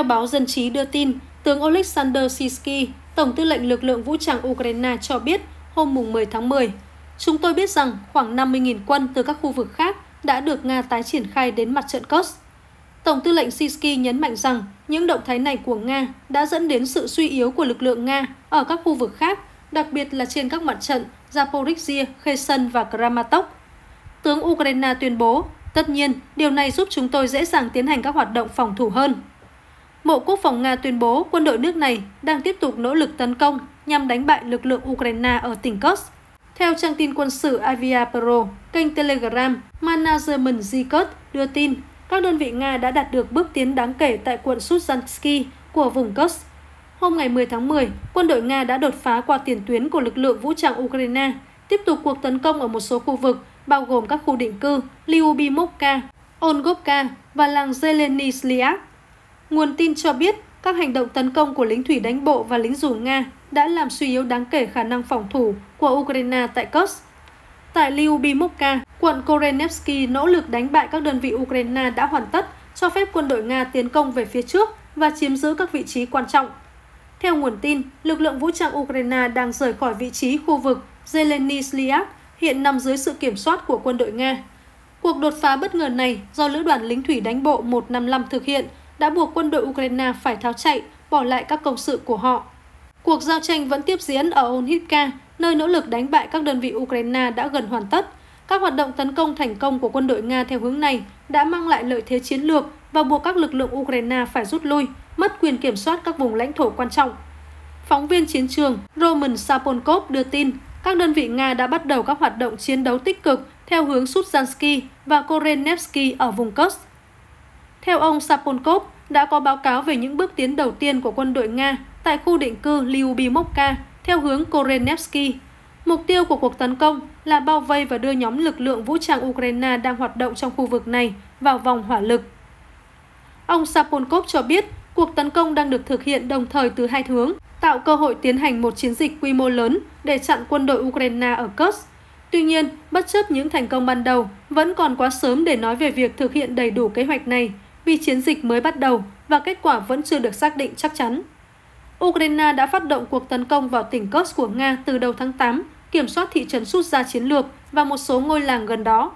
Theo báo Dân trí đưa tin, tướng Oleksandr Sisky, Tổng tư lệnh lực lượng vũ trang Ukraine cho biết hôm 10 tháng 10, chúng tôi biết rằng khoảng 50.000 quân từ các khu vực khác đã được Nga tái triển khai đến mặt trận Kursk. Tổng tư lệnh Sisky nhấn mạnh rằng những động thái này của Nga đã dẫn đến sự suy yếu của lực lượng Nga ở các khu vực khác, đặc biệt là trên các mặt trận Zaporizhia, Kherson và Kramatorsk. Tướng Ukraine tuyên bố, tất nhiên, điều này giúp chúng tôi dễ dàng tiến hành các hoạt động phòng thủ hơn. Bộ Quốc phòng Nga tuyên bố quân đội nước này đang tiếp tục nỗ lực tấn công nhằm đánh bại lực lượng Ukraine ở tỉnh Kursk. Theo trang tin quân sự Avia Pro, kênh Telegram Management Zikut đưa tin các đơn vị Nga đã đạt được bước tiến đáng kể tại quận Suzhansky của vùng Kursk. Hôm ngày 10 tháng 10, quân đội Nga đã đột phá qua tiền tuyến của lực lượng vũ trang Ukraine, tiếp tục cuộc tấn công ở một số khu vực, bao gồm các khu định cư Lyubimovka, Ongovka và làng Zeleny Nguồn tin cho biết các hành động tấn công của lính thủy đánh bộ và lính dù Nga đã làm suy yếu đáng kể khả năng phòng thủ của Ukraine tại Kursk. Tại Lyubimovka, quận Korenevsky nỗ lực đánh bại các đơn vị Ukraine đã hoàn tất, cho phép quân đội Nga tiến công về phía trước và chiếm giữ các vị trí quan trọng. Theo nguồn tin, lực lượng vũ trang Ukraine đang rời khỏi vị trí khu vực Zeleny Slyak, hiện nằm dưới sự kiểm soát của quân đội Nga. Cuộc đột phá bất ngờ này do Lữ đoàn lính thủy đánh bộ 155 thực hiện – đã buộc quân đội Ukraine phải tháo chạy, bỏ lại các công sự của họ. Cuộc giao tranh vẫn tiếp diễn ở Onhitka, nơi nỗ lực đánh bại các đơn vị Ukraine đã gần hoàn tất. Các hoạt động tấn công thành công của quân đội Nga theo hướng này đã mang lại lợi thế chiến lược và buộc các lực lượng Ukraine phải rút lui, mất quyền kiểm soát các vùng lãnh thổ quan trọng. Phóng viên chiến trường Roman Saponkov đưa tin, các đơn vị Nga đã bắt đầu các hoạt động chiến đấu tích cực theo hướng Sutzansky và Korenevsky ở vùng Kursk theo ông Sapolkov, đã có báo cáo về những bước tiến đầu tiên của quân đội Nga tại khu định cư Lyubimovka theo hướng Korenevsky. Mục tiêu của cuộc tấn công là bao vây và đưa nhóm lực lượng vũ trang Ukraine đang hoạt động trong khu vực này vào vòng hỏa lực. Ông Sapolkov cho biết cuộc tấn công đang được thực hiện đồng thời từ hai hướng, tạo cơ hội tiến hành một chiến dịch quy mô lớn để chặn quân đội Ukraine ở Kursk. Tuy nhiên, bất chấp những thành công ban đầu, vẫn còn quá sớm để nói về việc thực hiện đầy đủ kế hoạch này, vì chiến dịch mới bắt đầu và kết quả vẫn chưa được xác định chắc chắn. Ukraine đã phát động cuộc tấn công vào tỉnh Kursk của Nga từ đầu tháng 8, kiểm soát thị trấn rút ra chiến lược và một số ngôi làng gần đó.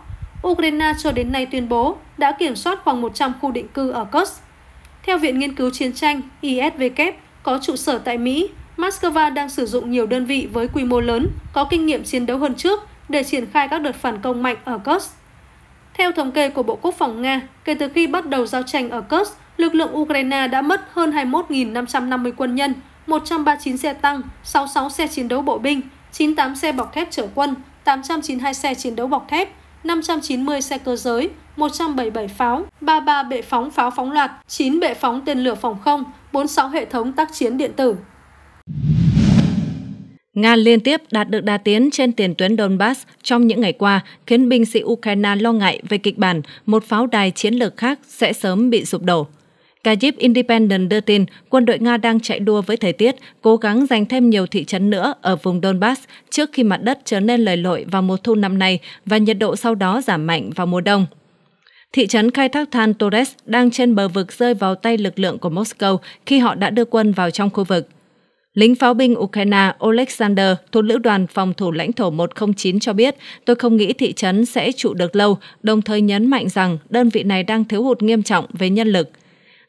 Ukraine cho đến nay tuyên bố đã kiểm soát khoảng 100 khu định cư ở Kursk. Theo Viện Nghiên cứu Chiến tranh ISW có trụ sở tại Mỹ, Moscow đang sử dụng nhiều đơn vị với quy mô lớn, có kinh nghiệm chiến đấu hơn trước để triển khai các đợt phản công mạnh ở Kursk. Theo thống kê của Bộ Quốc phòng Nga, kể từ khi bắt đầu giao tranh ở Kursk, lực lượng Ukraine đã mất hơn 21.550 quân nhân, 139 xe tăng, 66 xe chiến đấu bộ binh, 98 xe bọc thép chở quân, 892 xe chiến đấu bọc thép, 590 xe cơ giới, 177 pháo, 33 bệ phóng pháo phóng loạt, 9 bệ phóng tên lửa phòng không, 46 hệ thống tác chiến điện tử. Nga liên tiếp đạt được đà tiến trên tiền tuyến Donbass trong những ngày qua, khiến binh sĩ Ukraine lo ngại về kịch bản một pháo đài chiến lược khác sẽ sớm bị sụp đổ. Kyiv Independent đưa tin quân đội Nga đang chạy đua với thời tiết, cố gắng giành thêm nhiều thị trấn nữa ở vùng Donbass trước khi mặt đất trở nên lầy lội vào mùa thu năm nay và nhiệt độ sau đó giảm mạnh vào mùa đông. Thị trấn khai thác than Torres đang trên bờ vực rơi vào tay lực lượng của Moscow khi họ đã đưa quân vào trong khu vực. Lính pháo binh Ukraine Alexander thuộc lữ đoàn phòng thủ lãnh thổ 109 cho biết, tôi không nghĩ thị trấn sẽ trụ được lâu, đồng thời nhấn mạnh rằng đơn vị này đang thiếu hụt nghiêm trọng về nhân lực.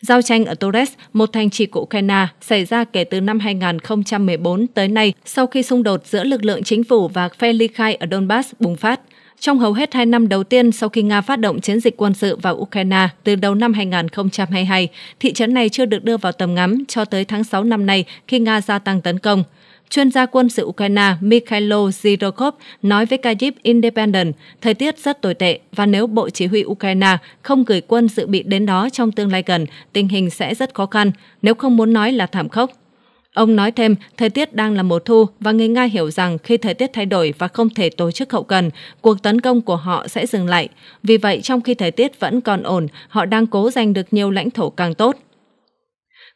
Giao tranh ở Torres, một thành trì của Ukraine, xảy ra kể từ năm 2014 tới nay sau khi xung đột giữa lực lượng chính phủ và phe ly khai ở Donbass bùng phát – trong hầu hết hai năm đầu tiên sau khi Nga phát động chiến dịch quân sự vào Ukraine từ đầu năm 2022, thị trấn này chưa được đưa vào tầm ngắm cho tới tháng 6 năm nay khi Nga gia tăng tấn công. Chuyên gia quân sự Ukraine Mikhailo Zirokov nói với Kyiv Independent, thời tiết rất tồi tệ và nếu Bộ Chỉ huy Ukraine không gửi quân dự bị đến đó trong tương lai gần, tình hình sẽ rất khó khăn, nếu không muốn nói là thảm khốc. Ông nói thêm, thời tiết đang là mùa thu và người Nga hiểu rằng khi thời tiết thay đổi và không thể tổ chức hậu cần, cuộc tấn công của họ sẽ dừng lại. Vì vậy, trong khi thời tiết vẫn còn ổn, họ đang cố giành được nhiều lãnh thổ càng tốt.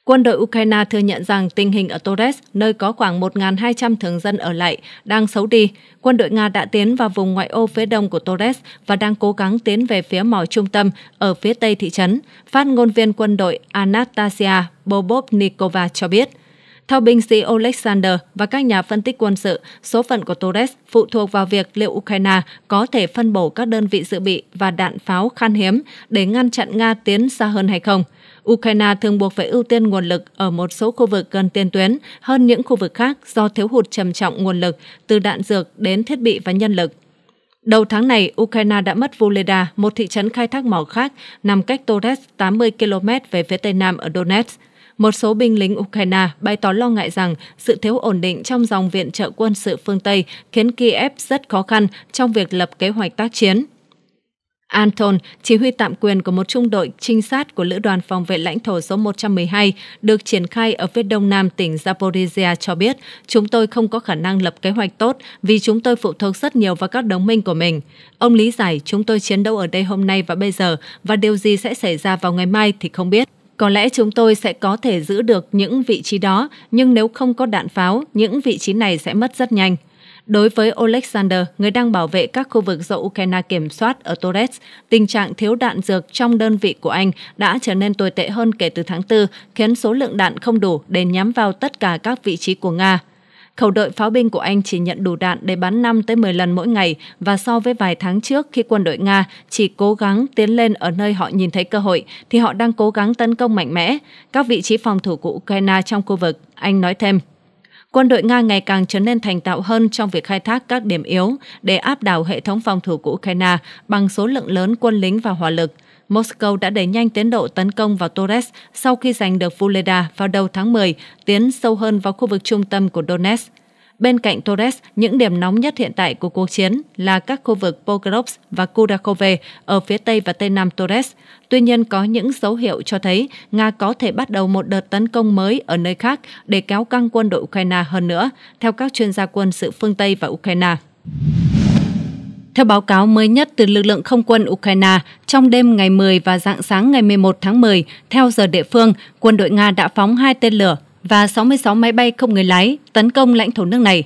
Quân đội Ukraine thừa nhận rằng tình hình ở Torres, nơi có khoảng 1.200 thường dân ở lại, đang xấu đi. Quân đội Nga đã tiến vào vùng ngoại ô phía đông của Torres và đang cố gắng tiến về phía mỏ trung tâm ở phía tây thị trấn, phát ngôn viên quân đội Anastasia Bobovnikova cho biết. Theo binh sĩ Alexander và các nhà phân tích quân sự, số phận của Torres phụ thuộc vào việc liệu Ukraine có thể phân bổ các đơn vị dự bị và đạn pháo khan hiếm để ngăn chặn Nga tiến xa hơn hay không. Ukraine thường buộc phải ưu tiên nguồn lực ở một số khu vực gần tiền tuyến hơn những khu vực khác do thiếu hụt trầm trọng nguồn lực, từ đạn dược đến thiết bị và nhân lực. Đầu tháng này, Ukraine đã mất Vuleda, một thị trấn khai thác mỏ khác nằm cách Torres 80 km về phía tây nam ở Donetsk một số binh lính Ukraine bày tỏ lo ngại rằng sự thiếu ổn định trong dòng viện trợ quân sự phương Tây khiến Kiev rất khó khăn trong việc lập kế hoạch tác chiến. Anton, chỉ huy tạm quyền của một trung đội trinh sát của Lữ đoàn Phòng vệ lãnh thổ số 112, được triển khai ở phía đông nam tỉnh Zaporizhia cho biết, chúng tôi không có khả năng lập kế hoạch tốt vì chúng tôi phụ thuộc rất nhiều vào các đồng minh của mình. Ông lý giải chúng tôi chiến đấu ở đây hôm nay và bây giờ, và điều gì sẽ xảy ra vào ngày mai thì không biết. Có lẽ chúng tôi sẽ có thể giữ được những vị trí đó, nhưng nếu không có đạn pháo, những vị trí này sẽ mất rất nhanh. Đối với Alexander, người đang bảo vệ các khu vực do Ukraine kiểm soát ở Torres, tình trạng thiếu đạn dược trong đơn vị của anh đã trở nên tồi tệ hơn kể từ tháng 4, khiến số lượng đạn không đủ để nhắm vào tất cả các vị trí của Nga. Khẩu đội pháo binh của Anh chỉ nhận đủ đạn để bắn 5 tới 10 lần mỗi ngày và so với vài tháng trước khi quân đội Nga chỉ cố gắng tiến lên ở nơi họ nhìn thấy cơ hội thì họ đang cố gắng tấn công mạnh mẽ các vị trí phòng thủ của Ukraine trong khu vực, anh nói thêm quân đội Nga ngày càng trở nên thành tạo hơn trong việc khai thác các điểm yếu để áp đảo hệ thống phòng thủ của Ukraine bằng số lượng lớn quân lính và hỏa lực. Moscow đã đẩy nhanh tiến độ tấn công vào Torres sau khi giành được Vuleda vào đầu tháng 10, tiến sâu hơn vào khu vực trung tâm của Donetsk. Bên cạnh Torres, những điểm nóng nhất hiện tại của cuộc chiến là các khu vực Pokrovsk và Kudakove ở phía tây và tây nam Torres. Tuy nhiên, có những dấu hiệu cho thấy Nga có thể bắt đầu một đợt tấn công mới ở nơi khác để kéo căng quân đội Ukraine hơn nữa, theo các chuyên gia quân sự phương Tây và Ukraine. Theo báo cáo mới nhất từ lực lượng không quân Ukraine, trong đêm ngày 10 và dạng sáng ngày 11 tháng 10, theo giờ địa phương, quân đội Nga đã phóng hai tên lửa và 66 máy bay không người lái tấn công lãnh thổ nước này.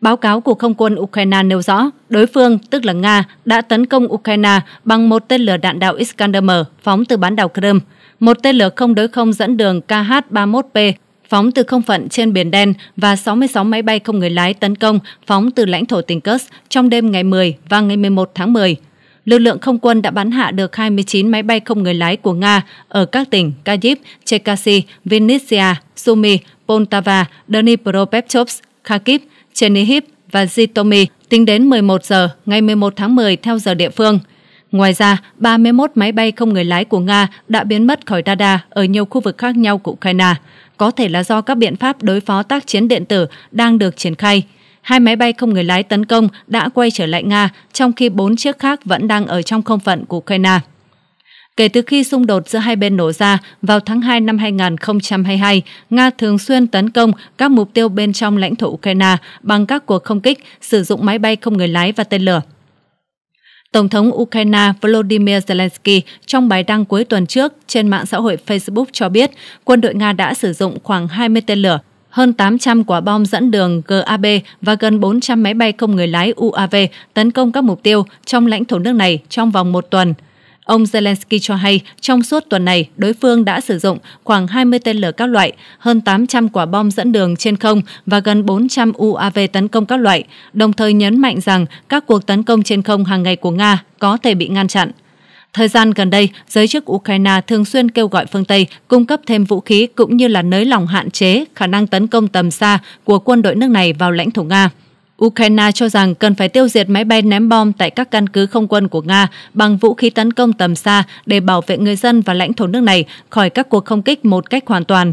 Báo cáo của không quân Ukraine nêu rõ, đối phương, tức là Nga, đã tấn công Ukraine bằng một tên lửa đạn đạo Iskander-M phóng từ bán đảo Crimea, một tên lửa không đối không dẫn đường KH-31P phóng từ không phận trên Biển Đen và 66 máy bay không người lái tấn công phóng từ lãnh thổ tỉnh Kursk trong đêm ngày 10 và ngày 11 tháng 10. Lực lượng không quân đã bắn hạ được 29 máy bay không người lái của Nga ở các tỉnh Kyiv, Chekasy, Vinnytsia, Sumy, Poltava, Dnipropetrovsk, Kharkiv, Chernihiv và Zhytomyr tính đến 11 giờ ngày 11 tháng 10 theo giờ địa phương. Ngoài ra, 31 máy bay không người lái của Nga đã biến mất khỏi radar ở nhiều khu vực khác nhau của Ukraine có thể là do các biện pháp đối phó tác chiến điện tử đang được triển khai. Hai máy bay không người lái tấn công đã quay trở lại Nga, trong khi bốn chiếc khác vẫn đang ở trong không phận của Ukraine. Kể từ khi xung đột giữa hai bên nổ ra vào tháng 2 năm 2022, Nga thường xuyên tấn công các mục tiêu bên trong lãnh thổ Ukraine bằng các cuộc không kích, sử dụng máy bay không người lái và tên lửa. Tổng thống Ukraine Volodymyr Zelensky trong bài đăng cuối tuần trước trên mạng xã hội Facebook cho biết quân đội Nga đã sử dụng khoảng 20 tên lửa, hơn 800 quả bom dẫn đường GAB và gần 400 máy bay không người lái UAV tấn công các mục tiêu trong lãnh thổ nước này trong vòng một tuần – Ông Zelensky cho hay trong suốt tuần này, đối phương đã sử dụng khoảng 20 tên lửa các loại, hơn 800 quả bom dẫn đường trên không và gần 400 UAV tấn công các loại, đồng thời nhấn mạnh rằng các cuộc tấn công trên không hàng ngày của Nga có thể bị ngăn chặn. Thời gian gần đây, giới chức Ukraine thường xuyên kêu gọi phương Tây cung cấp thêm vũ khí cũng như là nới lỏng hạn chế khả năng tấn công tầm xa của quân đội nước này vào lãnh thổ Nga. Ukraine cho rằng cần phải tiêu diệt máy bay ném bom tại các căn cứ không quân của Nga bằng vũ khí tấn công tầm xa để bảo vệ người dân và lãnh thổ nước này khỏi các cuộc không kích một cách hoàn toàn.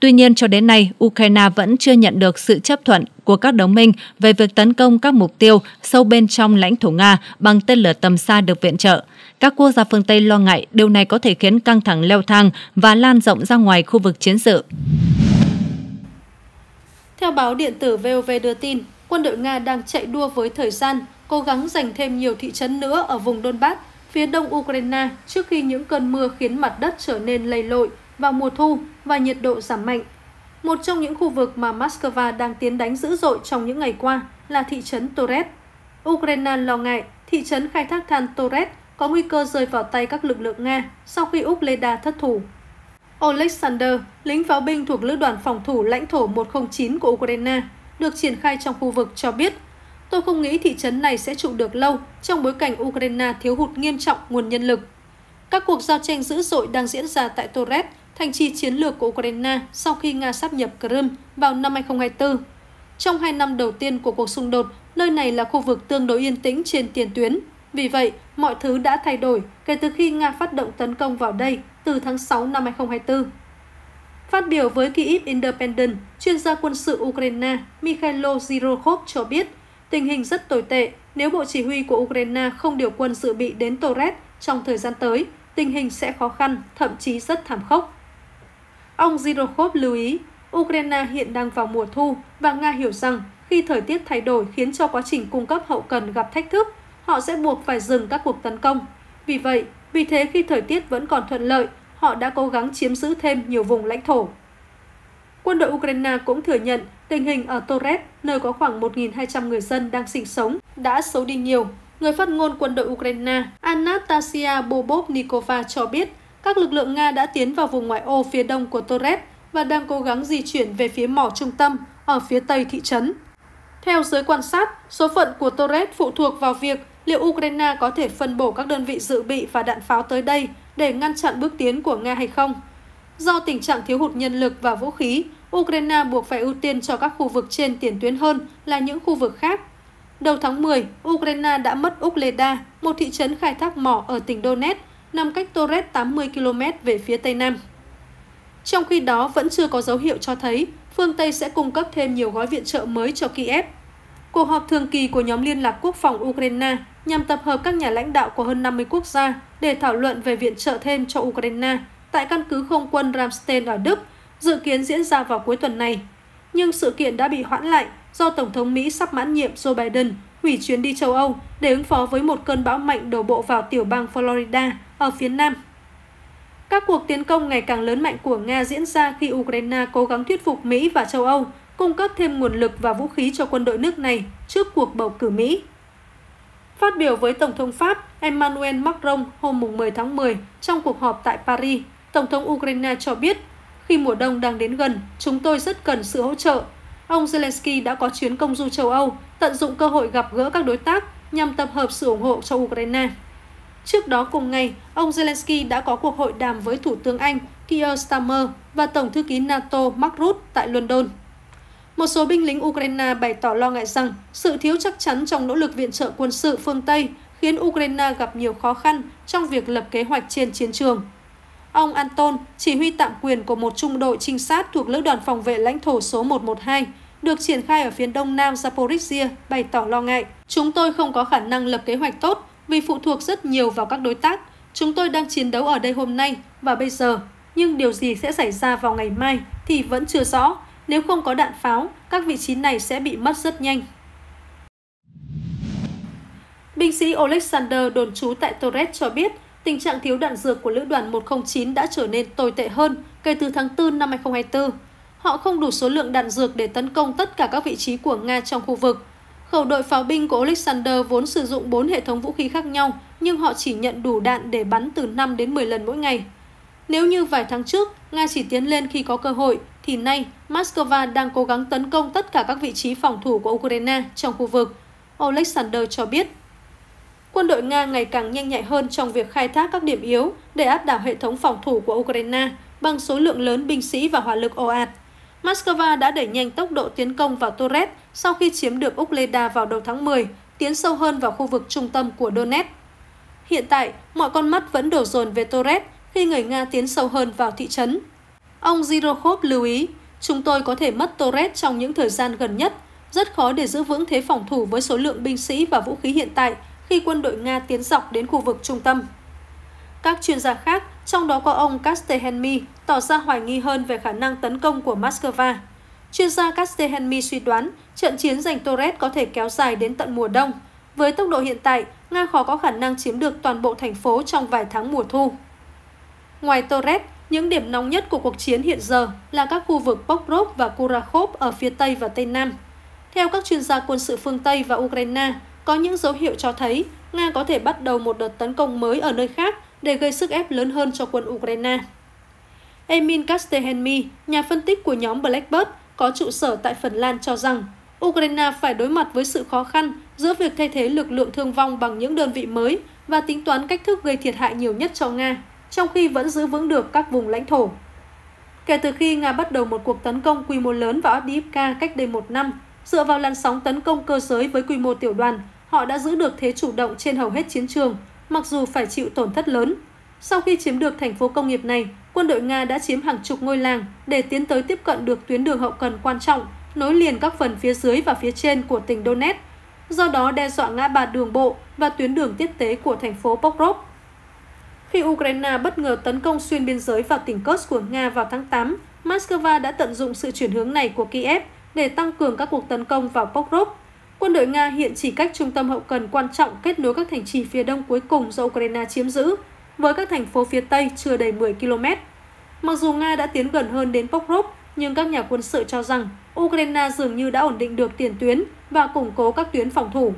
Tuy nhiên, cho đến nay, Ukraine vẫn chưa nhận được sự chấp thuận của các đồng minh về việc tấn công các mục tiêu sâu bên trong lãnh thổ Nga bằng tên lửa tầm xa được viện trợ. Các quốc gia phương Tây lo ngại điều này có thể khiến căng thẳng leo thang và lan rộng ra ngoài khu vực chiến sự. Theo báo điện tử VOV đưa tin, quân đội Nga đang chạy đua với thời gian, cố gắng giành thêm nhiều thị trấn nữa ở vùng Donbass, phía đông Ukraine trước khi những cơn mưa khiến mặt đất trở nên lầy lội vào mùa thu và nhiệt độ giảm mạnh. Một trong những khu vực mà Moscow đang tiến đánh dữ dội trong những ngày qua là thị trấn Torres. Ukraine lo ngại thị trấn khai thác than Torres có nguy cơ rơi vào tay các lực lượng Nga sau khi Úc thất thủ. Alexander, lính pháo binh thuộc Lữ đoàn phòng thủ lãnh thổ 109 của Ukraine, được triển khai trong khu vực cho biết Tôi không nghĩ thị trấn này sẽ trụ được lâu trong bối cảnh Ukraine thiếu hụt nghiêm trọng nguồn nhân lực. Các cuộc giao tranh dữ dội đang diễn ra tại Torres, thành trì chiến lược của Ukraine sau khi Nga sáp nhập Crimea vào năm 2024. Trong hai năm đầu tiên của cuộc xung đột, nơi này là khu vực tương đối yên tĩnh trên tiền tuyến. Vì vậy, mọi thứ đã thay đổi kể từ khi Nga phát động tấn công vào đây từ tháng 6 năm 2024. Phát biểu với Kyiv Independent, chuyên gia quân sự Ukraine Mikhailo Zhirokhov cho biết tình hình rất tồi tệ nếu Bộ Chỉ huy của Ukraine không điều quân dự bị đến Torres trong thời gian tới, tình hình sẽ khó khăn, thậm chí rất thảm khốc. Ông Zhirokhov lưu ý, Ukraine hiện đang vào mùa thu và Nga hiểu rằng khi thời tiết thay đổi khiến cho quá trình cung cấp hậu cần gặp thách thức, họ sẽ buộc phải dừng các cuộc tấn công. Vì vậy, vì thế khi thời tiết vẫn còn thuận lợi, họ đã cố gắng chiếm giữ thêm nhiều vùng lãnh thổ. Quân đội Ukraine cũng thừa nhận tình hình ở Torres, nơi có khoảng 1.200 người dân đang sinh sống, đã xấu đi nhiều. Người phát ngôn quân đội Ukraine Anastasia Bobovnikova cho biết các lực lượng Nga đã tiến vào vùng ngoại ô phía đông của Torres và đang cố gắng di chuyển về phía mỏ trung tâm ở phía tây thị trấn. Theo giới quan sát, số phận của Torres phụ thuộc vào việc liệu Ukraine có thể phân bổ các đơn vị dự bị và đạn pháo tới đây để ngăn chặn bước tiến của Nga hay không. Do tình trạng thiếu hụt nhân lực và vũ khí, Ukraine buộc phải ưu tiên cho các khu vực trên tiền tuyến hơn là những khu vực khác. Đầu tháng 10, Ukraine đã mất Ukleda, một thị trấn khai thác mỏ ở tỉnh Donetsk, nằm cách Torres 80 km về phía Tây Nam. Trong khi đó, vẫn chưa có dấu hiệu cho thấy phương Tây sẽ cung cấp thêm nhiều gói viện trợ mới cho Kiev. Cuộc họp thường kỳ của nhóm liên lạc quốc phòng Ukraine nhằm tập hợp các nhà lãnh đạo của hơn 50 quốc gia để thảo luận về viện trợ thêm cho Ukraine tại căn cứ không quân Ramstein ở Đức, dự kiến diễn ra vào cuối tuần này. Nhưng sự kiện đã bị hoãn lại do Tổng thống Mỹ sắp mãn nhiệm Joe Biden hủy chuyến đi châu Âu để ứng phó với một cơn bão mạnh đổ bộ vào tiểu bang Florida ở phía nam. Các cuộc tiến công ngày càng lớn mạnh của Nga diễn ra khi Ukraine cố gắng thuyết phục Mỹ và châu Âu cung cấp thêm nguồn lực và vũ khí cho quân đội nước này trước cuộc bầu cử Mỹ. Phát biểu với Tổng thống Pháp Emmanuel Macron hôm 10 tháng 10 trong cuộc họp tại Paris, Tổng thống Ukraine cho biết khi mùa đông đang đến gần, chúng tôi rất cần sự hỗ trợ. Ông Zelensky đã có chuyến công du châu Âu, tận dụng cơ hội gặp gỡ các đối tác nhằm tập hợp sự ủng hộ cho Ukraine. Trước đó cùng ngày, ông Zelensky đã có cuộc hội đàm với Thủ tướng Anh Keir Starmer và Tổng thư ký NATO Mark Rutte tại London. Một số binh lính Ukraine bày tỏ lo ngại rằng sự thiếu chắc chắn trong nỗ lực viện trợ quân sự phương Tây khiến Ukraine gặp nhiều khó khăn trong việc lập kế hoạch trên chiến trường. Ông Anton, chỉ huy tạm quyền của một trung đội trinh sát thuộc Lữ đoàn phòng vệ lãnh thổ số 112, được triển khai ở phía đông nam Zaporizhia, bày tỏ lo ngại. Chúng tôi không có khả năng lập kế hoạch tốt vì phụ thuộc rất nhiều vào các đối tác. Chúng tôi đang chiến đấu ở đây hôm nay và bây giờ, nhưng điều gì sẽ xảy ra vào ngày mai thì vẫn chưa rõ. Nếu không có đạn pháo, các vị trí này sẽ bị mất rất nhanh. Binh sĩ Alexander đồn trú tại Torres cho biết, tình trạng thiếu đạn dược của lữ đoàn 109 đã trở nên tồi tệ hơn kể từ tháng 4 năm 2024. Họ không đủ số lượng đạn dược để tấn công tất cả các vị trí của Nga trong khu vực. Khẩu đội pháo binh của Alexander vốn sử dụng 4 hệ thống vũ khí khác nhau, nhưng họ chỉ nhận đủ đạn để bắn từ 5 đến 10 lần mỗi ngày. Nếu như vài tháng trước, Nga chỉ tiến lên khi có cơ hội, thì nay Moscow đang cố gắng tấn công tất cả các vị trí phòng thủ của Ukraine trong khu vực, Alexander cho biết. Quân đội Nga ngày càng nhanh nhạy hơn trong việc khai thác các điểm yếu để áp đảo hệ thống phòng thủ của Ukraine bằng số lượng lớn binh sĩ và hỏa lực ồ ạt. Moscow đã đẩy nhanh tốc độ tiến công vào Torres sau khi chiếm được Ukleda vào đầu tháng 10, tiến sâu hơn vào khu vực trung tâm của Donetsk. Hiện tại, mọi con mắt vẫn đổ dồn về Torres khi người Nga tiến sâu hơn vào thị trấn Ông Girokhov lưu ý, chúng tôi có thể mất Torres trong những thời gian gần nhất, rất khó để giữ vững thế phòng thủ với số lượng binh sĩ và vũ khí hiện tại khi quân đội Nga tiến dọc đến khu vực trung tâm. Các chuyên gia khác, trong đó có ông Kastehenmi, tỏ ra hoài nghi hơn về khả năng tấn công của Moscow. Chuyên gia Kastehenmi suy đoán trận chiến giành Torres có thể kéo dài đến tận mùa đông. Với tốc độ hiện tại, Nga khó có khả năng chiếm được toàn bộ thành phố trong vài tháng mùa thu. Ngoài Torres, những điểm nóng nhất của cuộc chiến hiện giờ là các khu vực Pokrov và Kurakhov ở phía Tây và Tây Nam. Theo các chuyên gia quân sự phương Tây và Ukraine, có những dấu hiệu cho thấy Nga có thể bắt đầu một đợt tấn công mới ở nơi khác để gây sức ép lớn hơn cho quân Ukraine. Emin Kastehenmi, nhà phân tích của nhóm Blackbird, có trụ sở tại Phần Lan cho rằng Ukraine phải đối mặt với sự khó khăn giữa việc thay thế lực lượng thương vong bằng những đơn vị mới và tính toán cách thức gây thiệt hại nhiều nhất cho Nga trong khi vẫn giữ vững được các vùng lãnh thổ. Kể từ khi Nga bắt đầu một cuộc tấn công quy mô lớn vào Avdiivka cách đây một năm, dựa vào làn sóng tấn công cơ giới với quy mô tiểu đoàn, họ đã giữ được thế chủ động trên hầu hết chiến trường, mặc dù phải chịu tổn thất lớn. Sau khi chiếm được thành phố công nghiệp này, quân đội Nga đã chiếm hàng chục ngôi làng để tiến tới tiếp cận được tuyến đường hậu cần quan trọng, nối liền các phần phía dưới và phía trên của tỉnh Donetsk, do đó đe dọa ngã ba đường bộ và tuyến đường tiếp tế của thành phố Pokrov. Khi Ukraine bất ngờ tấn công xuyên biên giới vào tỉnh Kursk của Nga vào tháng 8, Moscow đã tận dụng sự chuyển hướng này của Kiev để tăng cường các cuộc tấn công vào Pokrov. Quân đội Nga hiện chỉ cách trung tâm hậu cần quan trọng kết nối các thành trì phía đông cuối cùng do Ukraine chiếm giữ với các thành phố phía Tây chưa đầy 10 km. Mặc dù Nga đã tiến gần hơn đến Pokrov, nhưng các nhà quân sự cho rằng Ukraine dường như đã ổn định được tiền tuyến và củng cố các tuyến phòng thủ.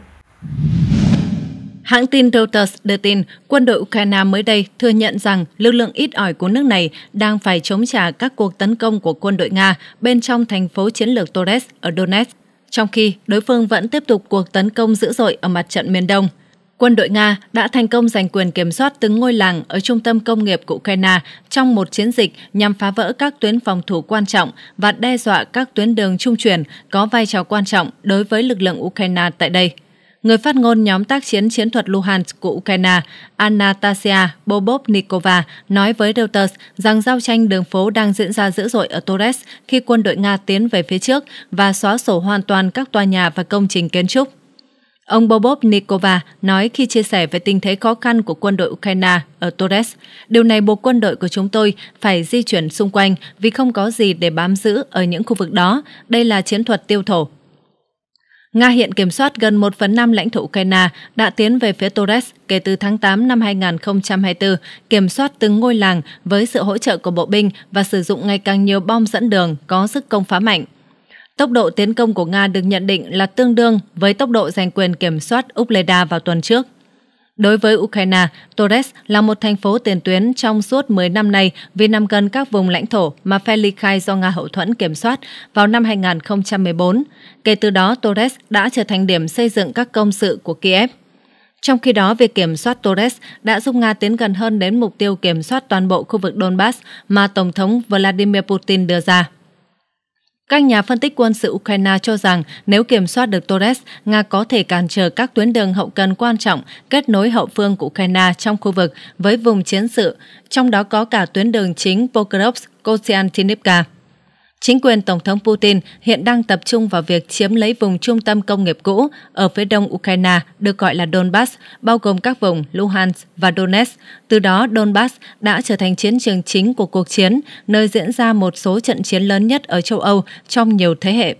Hãng tin Reuters đưa tin, quân đội Ukraine mới đây thừa nhận rằng lực lượng ít ỏi của nước này đang phải chống trả các cuộc tấn công của quân đội Nga bên trong thành phố chiến lược Torres ở Donetsk, trong khi đối phương vẫn tiếp tục cuộc tấn công dữ dội ở mặt trận miền Đông. Quân đội Nga đã thành công giành quyền kiểm soát từng ngôi làng ở trung tâm công nghiệp của Ukraine trong một chiến dịch nhằm phá vỡ các tuyến phòng thủ quan trọng và đe dọa các tuyến đường trung chuyển có vai trò quan trọng đối với lực lượng Ukraine tại đây người phát ngôn nhóm tác chiến chiến thuật Luhansk của Ukraine Anastasia Bobovnikova nói với Reuters rằng giao tranh đường phố đang diễn ra dữ dội ở Torres khi quân đội Nga tiến về phía trước và xóa sổ hoàn toàn các tòa nhà và công trình kiến trúc. Ông Bobovnikova nói khi chia sẻ về tình thế khó khăn của quân đội Ukraine ở Torres, điều này buộc quân đội của chúng tôi phải di chuyển xung quanh vì không có gì để bám giữ ở những khu vực đó. Đây là chiến thuật tiêu thổ, Nga hiện kiểm soát gần 1 phần 5 lãnh thổ Ukraine đã tiến về phía Torres kể từ tháng 8 năm 2024, kiểm soát từng ngôi làng với sự hỗ trợ của bộ binh và sử dụng ngày càng nhiều bom dẫn đường có sức công phá mạnh. Tốc độ tiến công của Nga được nhận định là tương đương với tốc độ giành quyền kiểm soát Ubleda vào tuần trước. Đối với Ukraine, Torres là một thành phố tiền tuyến trong suốt 10 năm nay vì nằm gần các vùng lãnh thổ mà Phe khai do Nga hậu thuẫn kiểm soát vào năm 2014. Kể từ đó, Torres đã trở thành điểm xây dựng các công sự của Kiev. Trong khi đó, việc kiểm soát Torres đã giúp Nga tiến gần hơn đến mục tiêu kiểm soát toàn bộ khu vực Donbass mà Tổng thống Vladimir Putin đưa ra. Các nhà phân tích quân sự Ukraine cho rằng nếu kiểm soát được Torres, Nga có thể cản trở các tuyến đường hậu cần quan trọng kết nối hậu phương của Ukraine trong khu vực với vùng chiến sự, trong đó có cả tuyến đường chính Pokrovsk-Kosiantinivka. Chính quyền Tổng thống Putin hiện đang tập trung vào việc chiếm lấy vùng trung tâm công nghiệp cũ ở phía đông Ukraine được gọi là Donbass, bao gồm các vùng Luhansk và Donetsk. Từ đó, Donbass đã trở thành chiến trường chính của cuộc chiến, nơi diễn ra một số trận chiến lớn nhất ở châu Âu trong nhiều thế hệ.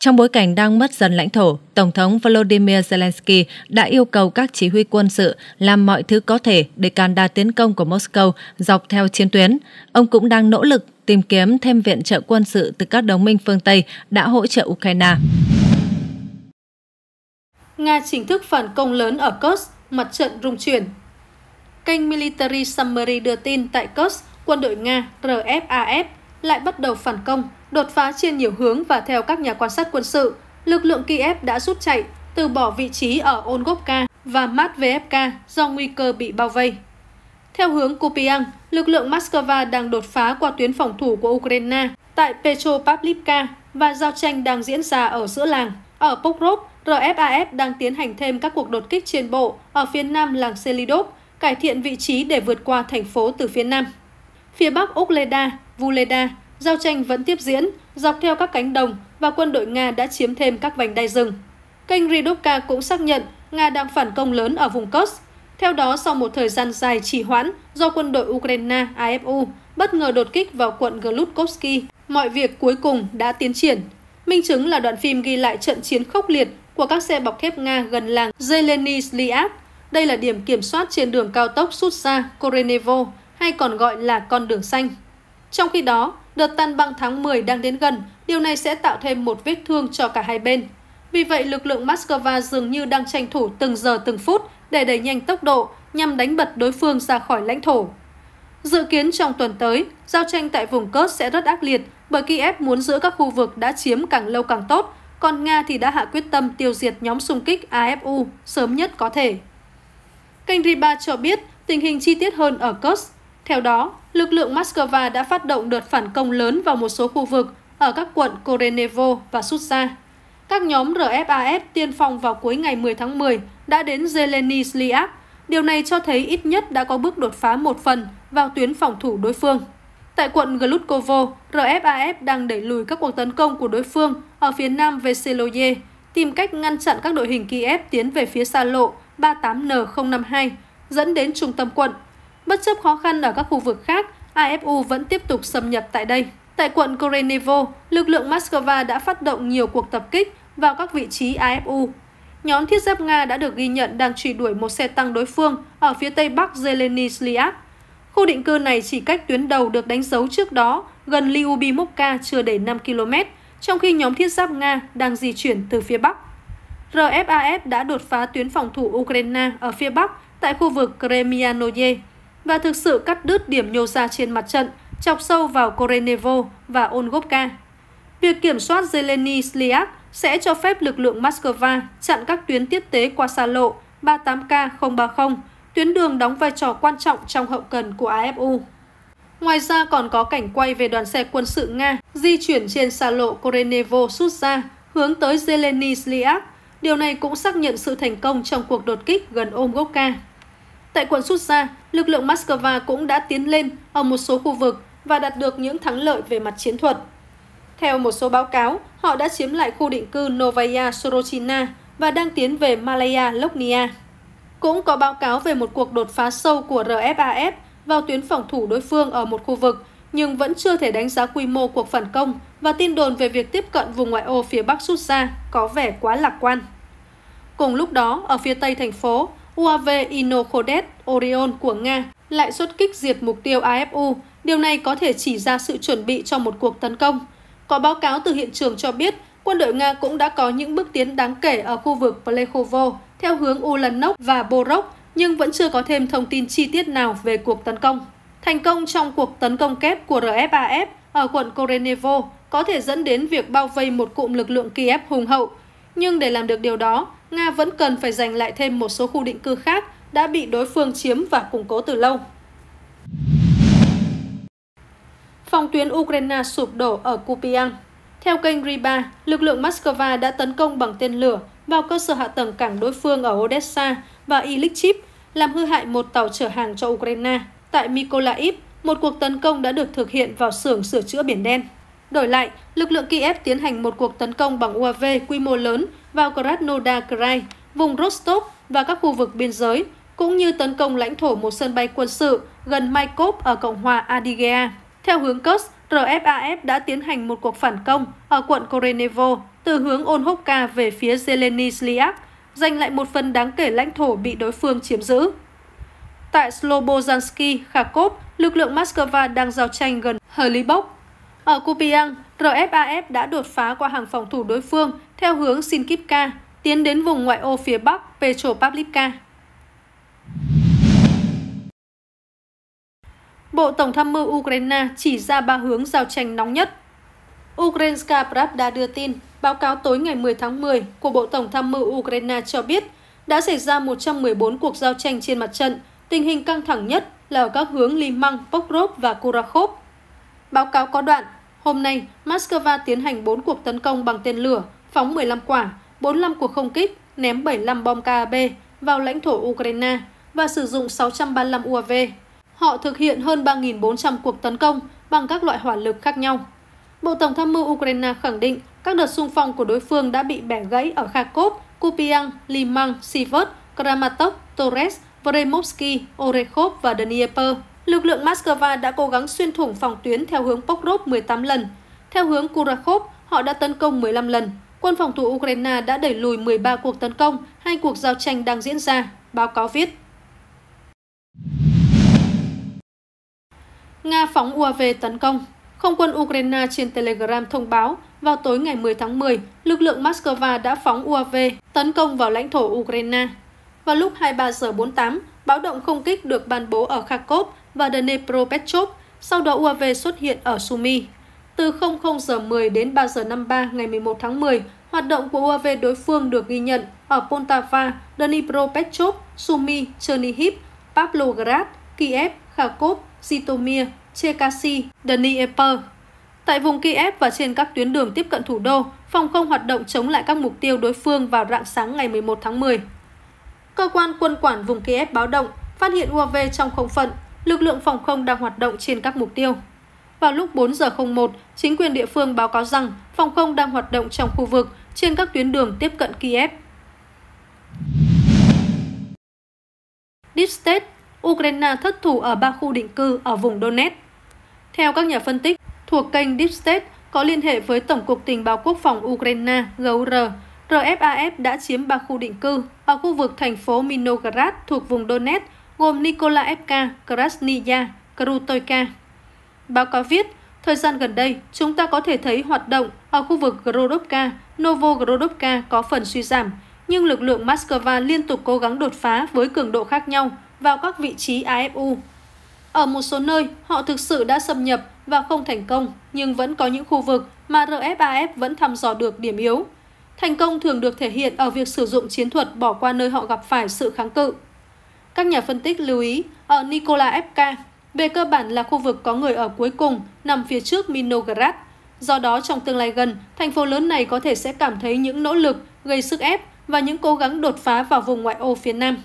Trong bối cảnh đang mất dần lãnh thổ, Tổng thống Volodymyr Zelensky đã yêu cầu các chỉ huy quân sự làm mọi thứ có thể để càn đà tiến công của Moscow dọc theo chiến tuyến. Ông cũng đang nỗ lực tìm kiếm thêm viện trợ quân sự từ các đồng minh phương Tây đã hỗ trợ Ukraine. Nga chính thức phản công lớn ở Kursk, mặt trận rung chuyển. Kênh Military Summary đưa tin tại Kursk, quân đội Nga RFAF lại bắt đầu phản công, đột phá trên nhiều hướng và theo các nhà quan sát quân sự, lực lượng Kiev đã rút chạy, từ bỏ vị trí ở Ongopka và Matveyevka do nguy cơ bị bao vây. Theo hướng Kupiang, lực lượng Moscow đang đột phá qua tuyến phòng thủ của Ukraine tại Petropavlivka và giao tranh đang diễn ra ở giữa làng. Ở Pokrov, RFAF đang tiến hành thêm các cuộc đột kích trên bộ ở phía nam làng Selidov, cải thiện vị trí để vượt qua thành phố từ phía nam. Phía bắc Okleda, Vuleda, giao tranh vẫn tiếp diễn dọc theo các cánh đồng và quân đội Nga đã chiếm thêm các vành đai rừng. Kênh Ridovka cũng xác nhận Nga đang phản công lớn ở vùng Kursk theo đó, sau một thời gian dài trì hoãn do quân đội Ukraine AFU bất ngờ đột kích vào quận Glutkovsky, mọi việc cuối cùng đã tiến triển. Minh chứng là đoạn phim ghi lại trận chiến khốc liệt của các xe bọc thép Nga gần làng Zeleny Sliap. Đây là điểm kiểm soát trên đường cao tốc Sutsa Korenevo, hay còn gọi là con đường xanh. Trong khi đó, đợt tan băng tháng 10 đang đến gần, điều này sẽ tạo thêm một vết thương cho cả hai bên. Vì vậy, lực lượng Moscow dường như đang tranh thủ từng giờ từng phút để đẩy nhanh tốc độ nhằm đánh bật đối phương ra khỏi lãnh thổ. Dự kiến trong tuần tới, giao tranh tại vùng Kursk sẽ rất ác liệt bởi Kiev muốn giữ các khu vực đã chiếm càng lâu càng tốt, còn Nga thì đã hạ quyết tâm tiêu diệt nhóm xung kích AFU sớm nhất có thể. Kênh Riba cho biết tình hình chi tiết hơn ở Kursk. Theo đó, lực lượng Moscow đã phát động đợt phản công lớn vào một số khu vực ở các quận Korenevo và Sutsa. Các nhóm RFAF tiên phong vào cuối ngày 10 tháng 10 đã đến Zeleny Sliak. Điều này cho thấy ít nhất đã có bước đột phá một phần vào tuyến phòng thủ đối phương. Tại quận Glutkovo, RFAF đang đẩy lùi các cuộc tấn công của đối phương ở phía nam Veseloye, tìm cách ngăn chặn các đội hình Kiev tiến về phía xa lộ 38N052, dẫn đến trung tâm quận. Bất chấp khó khăn ở các khu vực khác, AFU vẫn tiếp tục xâm nhập tại đây. Tại quận Korenevo, lực lượng Moscow đã phát động nhiều cuộc tập kích vào các vị trí AFU. Nhóm thiết giáp Nga đã được ghi nhận đang truy đuổi một xe tăng đối phương ở phía tây bắc Zelenislyak. Khu định cư này chỉ cách tuyến đầu được đánh dấu trước đó, gần Lyubimokka chưa đầy 5 km, trong khi nhóm thiết giáp Nga đang di chuyển từ phía bắc. RFAF đã đột phá tuyến phòng thủ Ukraine ở phía bắc tại khu vực Kremianoye và thực sự cắt đứt điểm nhô ra trên mặt trận, chọc sâu vào Korenevo và Ongopka. Việc kiểm soát Zeleny Sliak sẽ cho phép lực lượng Moscow chặn các tuyến tiếp tế qua xa lộ 38K030, tuyến đường đóng vai trò quan trọng trong hậu cần của AFU. Ngoài ra còn có cảnh quay về đoàn xe quân sự Nga di chuyển trên xa lộ Korenevo sút ra hướng tới Zeleny Sliak. Điều này cũng xác nhận sự thành công trong cuộc đột kích gần Omgovka. Tại quận Sút ra, lực lượng Moscow cũng đã tiến lên ở một số khu vực và đạt được những thắng lợi về mặt chiến thuật. Theo một số báo cáo, họ đã chiếm lại khu định cư Novaya Sorochina và đang tiến về Malaya Loknia. Cũng có báo cáo về một cuộc đột phá sâu của RFAF vào tuyến phòng thủ đối phương ở một khu vực, nhưng vẫn chưa thể đánh giá quy mô cuộc phản công và tin đồn về việc tiếp cận vùng ngoại ô phía Bắc Susa có vẻ quá lạc quan. Cùng lúc đó, ở phía tây thành phố, UAV Inokhodet Orion của Nga lại xuất kích diệt mục tiêu AFU. Điều này có thể chỉ ra sự chuẩn bị cho một cuộc tấn công – có báo cáo từ hiện trường cho biết, quân đội Nga cũng đã có những bước tiến đáng kể ở khu vực Plekhovo theo hướng Ulanok và Borok, nhưng vẫn chưa có thêm thông tin chi tiết nào về cuộc tấn công. Thành công trong cuộc tấn công kép của RFAF ở quận Korenevo có thể dẫn đến việc bao vây một cụm lực lượng Kiev hùng hậu. Nhưng để làm được điều đó, Nga vẫn cần phải giành lại thêm một số khu định cư khác đã bị đối phương chiếm và củng cố từ lâu phòng tuyến Ukraine sụp đổ ở Kupiang. Theo kênh Riba, lực lượng Moscow đã tấn công bằng tên lửa vào cơ sở hạ tầng cảng đối phương ở Odessa và Ilykchip, làm hư hại một tàu chở hàng cho Ukraine. Tại Mykolaiv, một cuộc tấn công đã được thực hiện vào xưởng sửa chữa Biển Đen. Đổi lại, lực lượng Kiev tiến hành một cuộc tấn công bằng UAV quy mô lớn vào Krasnodar Krai, vùng Rostov và các khu vực biên giới, cũng như tấn công lãnh thổ một sân bay quân sự gần Maikop ở Cộng hòa Adygea. Theo hướng Kurs, RFAF đã tiến hành một cuộc phản công ở quận Korenevo từ hướng Onhovka về phía Zeleny Sliak, giành lại một phần đáng kể lãnh thổ bị đối phương chiếm giữ. Tại Slobozansky, Kharkov, lực lượng Moscow đang giao tranh gần Hlibok. Ở Kupiang, RFAF đã đột phá qua hàng phòng thủ đối phương theo hướng Sinkipka, tiến đến vùng ngoại ô phía bắc Petropavlivka. Bộ Tổng tham mưu Ukraine chỉ ra ba hướng giao tranh nóng nhất. Ukrainska Pravda đưa tin, báo cáo tối ngày 10 tháng 10 của Bộ Tổng tham mưu Ukraine cho biết đã xảy ra 114 cuộc giao tranh trên mặt trận, tình hình căng thẳng nhất là ở các hướng Liman, Pokrov và Kurakhov. Báo cáo có đoạn, hôm nay, Moscow tiến hành 4 cuộc tấn công bằng tên lửa, phóng 15 quả, 45 cuộc không kích, ném 75 bom KAB vào lãnh thổ Ukraine và sử dụng 635 UAV Họ thực hiện hơn 3.400 cuộc tấn công bằng các loại hỏa lực khác nhau. Bộ Tổng tham mưu Ukraine khẳng định các đợt xung phong của đối phương đã bị bẻ gãy ở Kharkov, Kupiang, Limang, Sivert, Kramatorsk, Torres, Vremovsky, Orekhov và Dnieper. Lực lượng Moscow đã cố gắng xuyên thủng phòng tuyến theo hướng Pokrov 18 lần. Theo hướng Kurakhov, họ đã tấn công 15 lần. Quân phòng thủ Ukraine đã đẩy lùi 13 cuộc tấn công, hai cuộc giao tranh đang diễn ra, báo cáo viết. Nga phóng UAV tấn công. Không quân Ukraine trên Telegram thông báo, vào tối ngày 10 tháng 10, lực lượng Moscow đã phóng UAV tấn công vào lãnh thổ Ukraine. Vào lúc 23 giờ 48, báo động không kích được ban bố ở Kharkov và Dnepropetrovsk, sau đó UAV xuất hiện ở Sumy. Từ 00 giờ 10 đến 3 giờ 53 ngày 11 tháng 10, hoạt động của UAV đối phương được ghi nhận ở Poltava, Dnipropetrovsk, Sumy, Chernihiv, Pavlograd, Kiev, Kharkov, Zitomir, Chekasi, Dnieper. Tại vùng Kiev và trên các tuyến đường tiếp cận thủ đô, phòng không hoạt động chống lại các mục tiêu đối phương vào rạng sáng ngày 11 tháng 10. Cơ quan quân quản vùng Kiev báo động, phát hiện UAV trong không phận, lực lượng phòng không đang hoạt động trên các mục tiêu. Vào lúc 4 giờ 01, chính quyền địa phương báo cáo rằng phòng không đang hoạt động trong khu vực trên các tuyến đường tiếp cận Kiev. Deep State Ukraine thất thủ ở ba khu định cư ở vùng Donetsk. Theo các nhà phân tích thuộc kênh Deep State có liên hệ với Tổng cục Tình báo Quốc phòng Ukraine GUR, RFAF đã chiếm ba khu định cư ở khu vực thành phố Minograd thuộc vùng Donetsk gồm Nikolaevka, Krasnaya, Krutoyka. Báo cáo viết, thời gian gần đây, chúng ta có thể thấy hoạt động ở khu vực Grodovka, Novogrodovka có phần suy giảm, nhưng lực lượng Moscow liên tục cố gắng đột phá với cường độ khác nhau, vào các vị trí AFU. Ở một số nơi, họ thực sự đã xâm nhập và không thành công, nhưng vẫn có những khu vực mà RFAF vẫn thăm dò được điểm yếu. Thành công thường được thể hiện ở việc sử dụng chiến thuật bỏ qua nơi họ gặp phải sự kháng cự. Các nhà phân tích lưu ý ở Nikola FK, về cơ bản là khu vực có người ở cuối cùng nằm phía trước Minograd. Do đó, trong tương lai gần, thành phố lớn này có thể sẽ cảm thấy những nỗ lực gây sức ép và những cố gắng đột phá vào vùng ngoại ô phía Nam.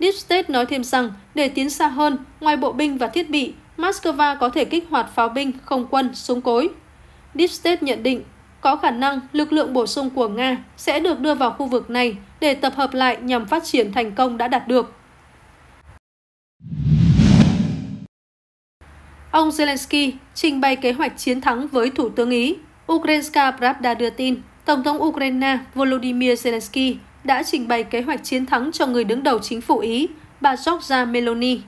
Deep State nói thêm rằng, để tiến xa hơn, ngoài bộ binh và thiết bị, Moscow có thể kích hoạt pháo binh, không quân, súng cối. Deep State nhận định, có khả năng lực lượng bổ sung của Nga sẽ được đưa vào khu vực này để tập hợp lại nhằm phát triển thành công đã đạt được. Ông Zelensky trình bày kế hoạch chiến thắng với Thủ tướng Ý. Ukrainska Pravda đưa tin, Tổng thống Ukraine Volodymyr Zelensky đã trình bày kế hoạch chiến thắng cho người đứng đầu chính phủ Ý, bà Giorgia Meloni.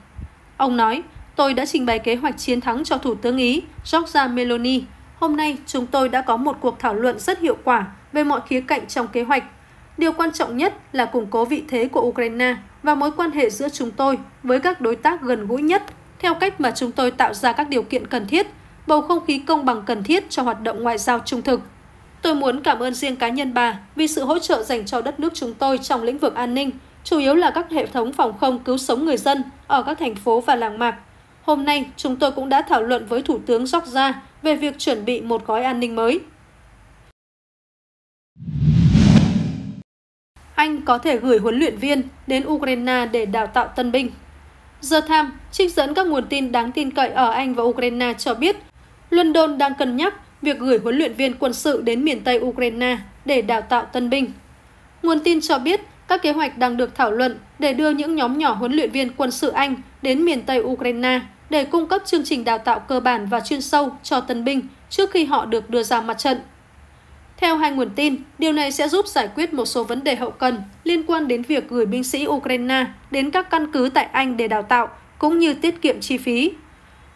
Ông nói, tôi đã trình bày kế hoạch chiến thắng cho Thủ tướng Ý, Giorgia Meloni. Hôm nay, chúng tôi đã có một cuộc thảo luận rất hiệu quả về mọi khía cạnh trong kế hoạch. Điều quan trọng nhất là củng cố vị thế của Ukraine và mối quan hệ giữa chúng tôi với các đối tác gần gũi nhất theo cách mà chúng tôi tạo ra các điều kiện cần thiết, bầu không khí công bằng cần thiết cho hoạt động ngoại giao trung thực. Tôi muốn cảm ơn riêng cá nhân bà vì sự hỗ trợ dành cho đất nước chúng tôi trong lĩnh vực an ninh, chủ yếu là các hệ thống phòng không cứu sống người dân ở các thành phố và làng mạc. Hôm nay, chúng tôi cũng đã thảo luận với Thủ tướng Georgia về việc chuẩn bị một gói an ninh mới. Anh có thể gửi huấn luyện viên đến Ukraine để đào tạo tân binh. The Times trích dẫn các nguồn tin đáng tin cậy ở Anh và Ukraine cho biết London đang cân nhắc việc gửi huấn luyện viên quân sự đến miền Tây Ukraine để đào tạo tân binh. Nguồn tin cho biết các kế hoạch đang được thảo luận để đưa những nhóm nhỏ huấn luyện viên quân sự Anh đến miền Tây Ukraine để cung cấp chương trình đào tạo cơ bản và chuyên sâu cho tân binh trước khi họ được đưa ra mặt trận. Theo hai nguồn tin, điều này sẽ giúp giải quyết một số vấn đề hậu cần liên quan đến việc gửi binh sĩ Ukraine đến các căn cứ tại Anh để đào tạo, cũng như tiết kiệm chi phí.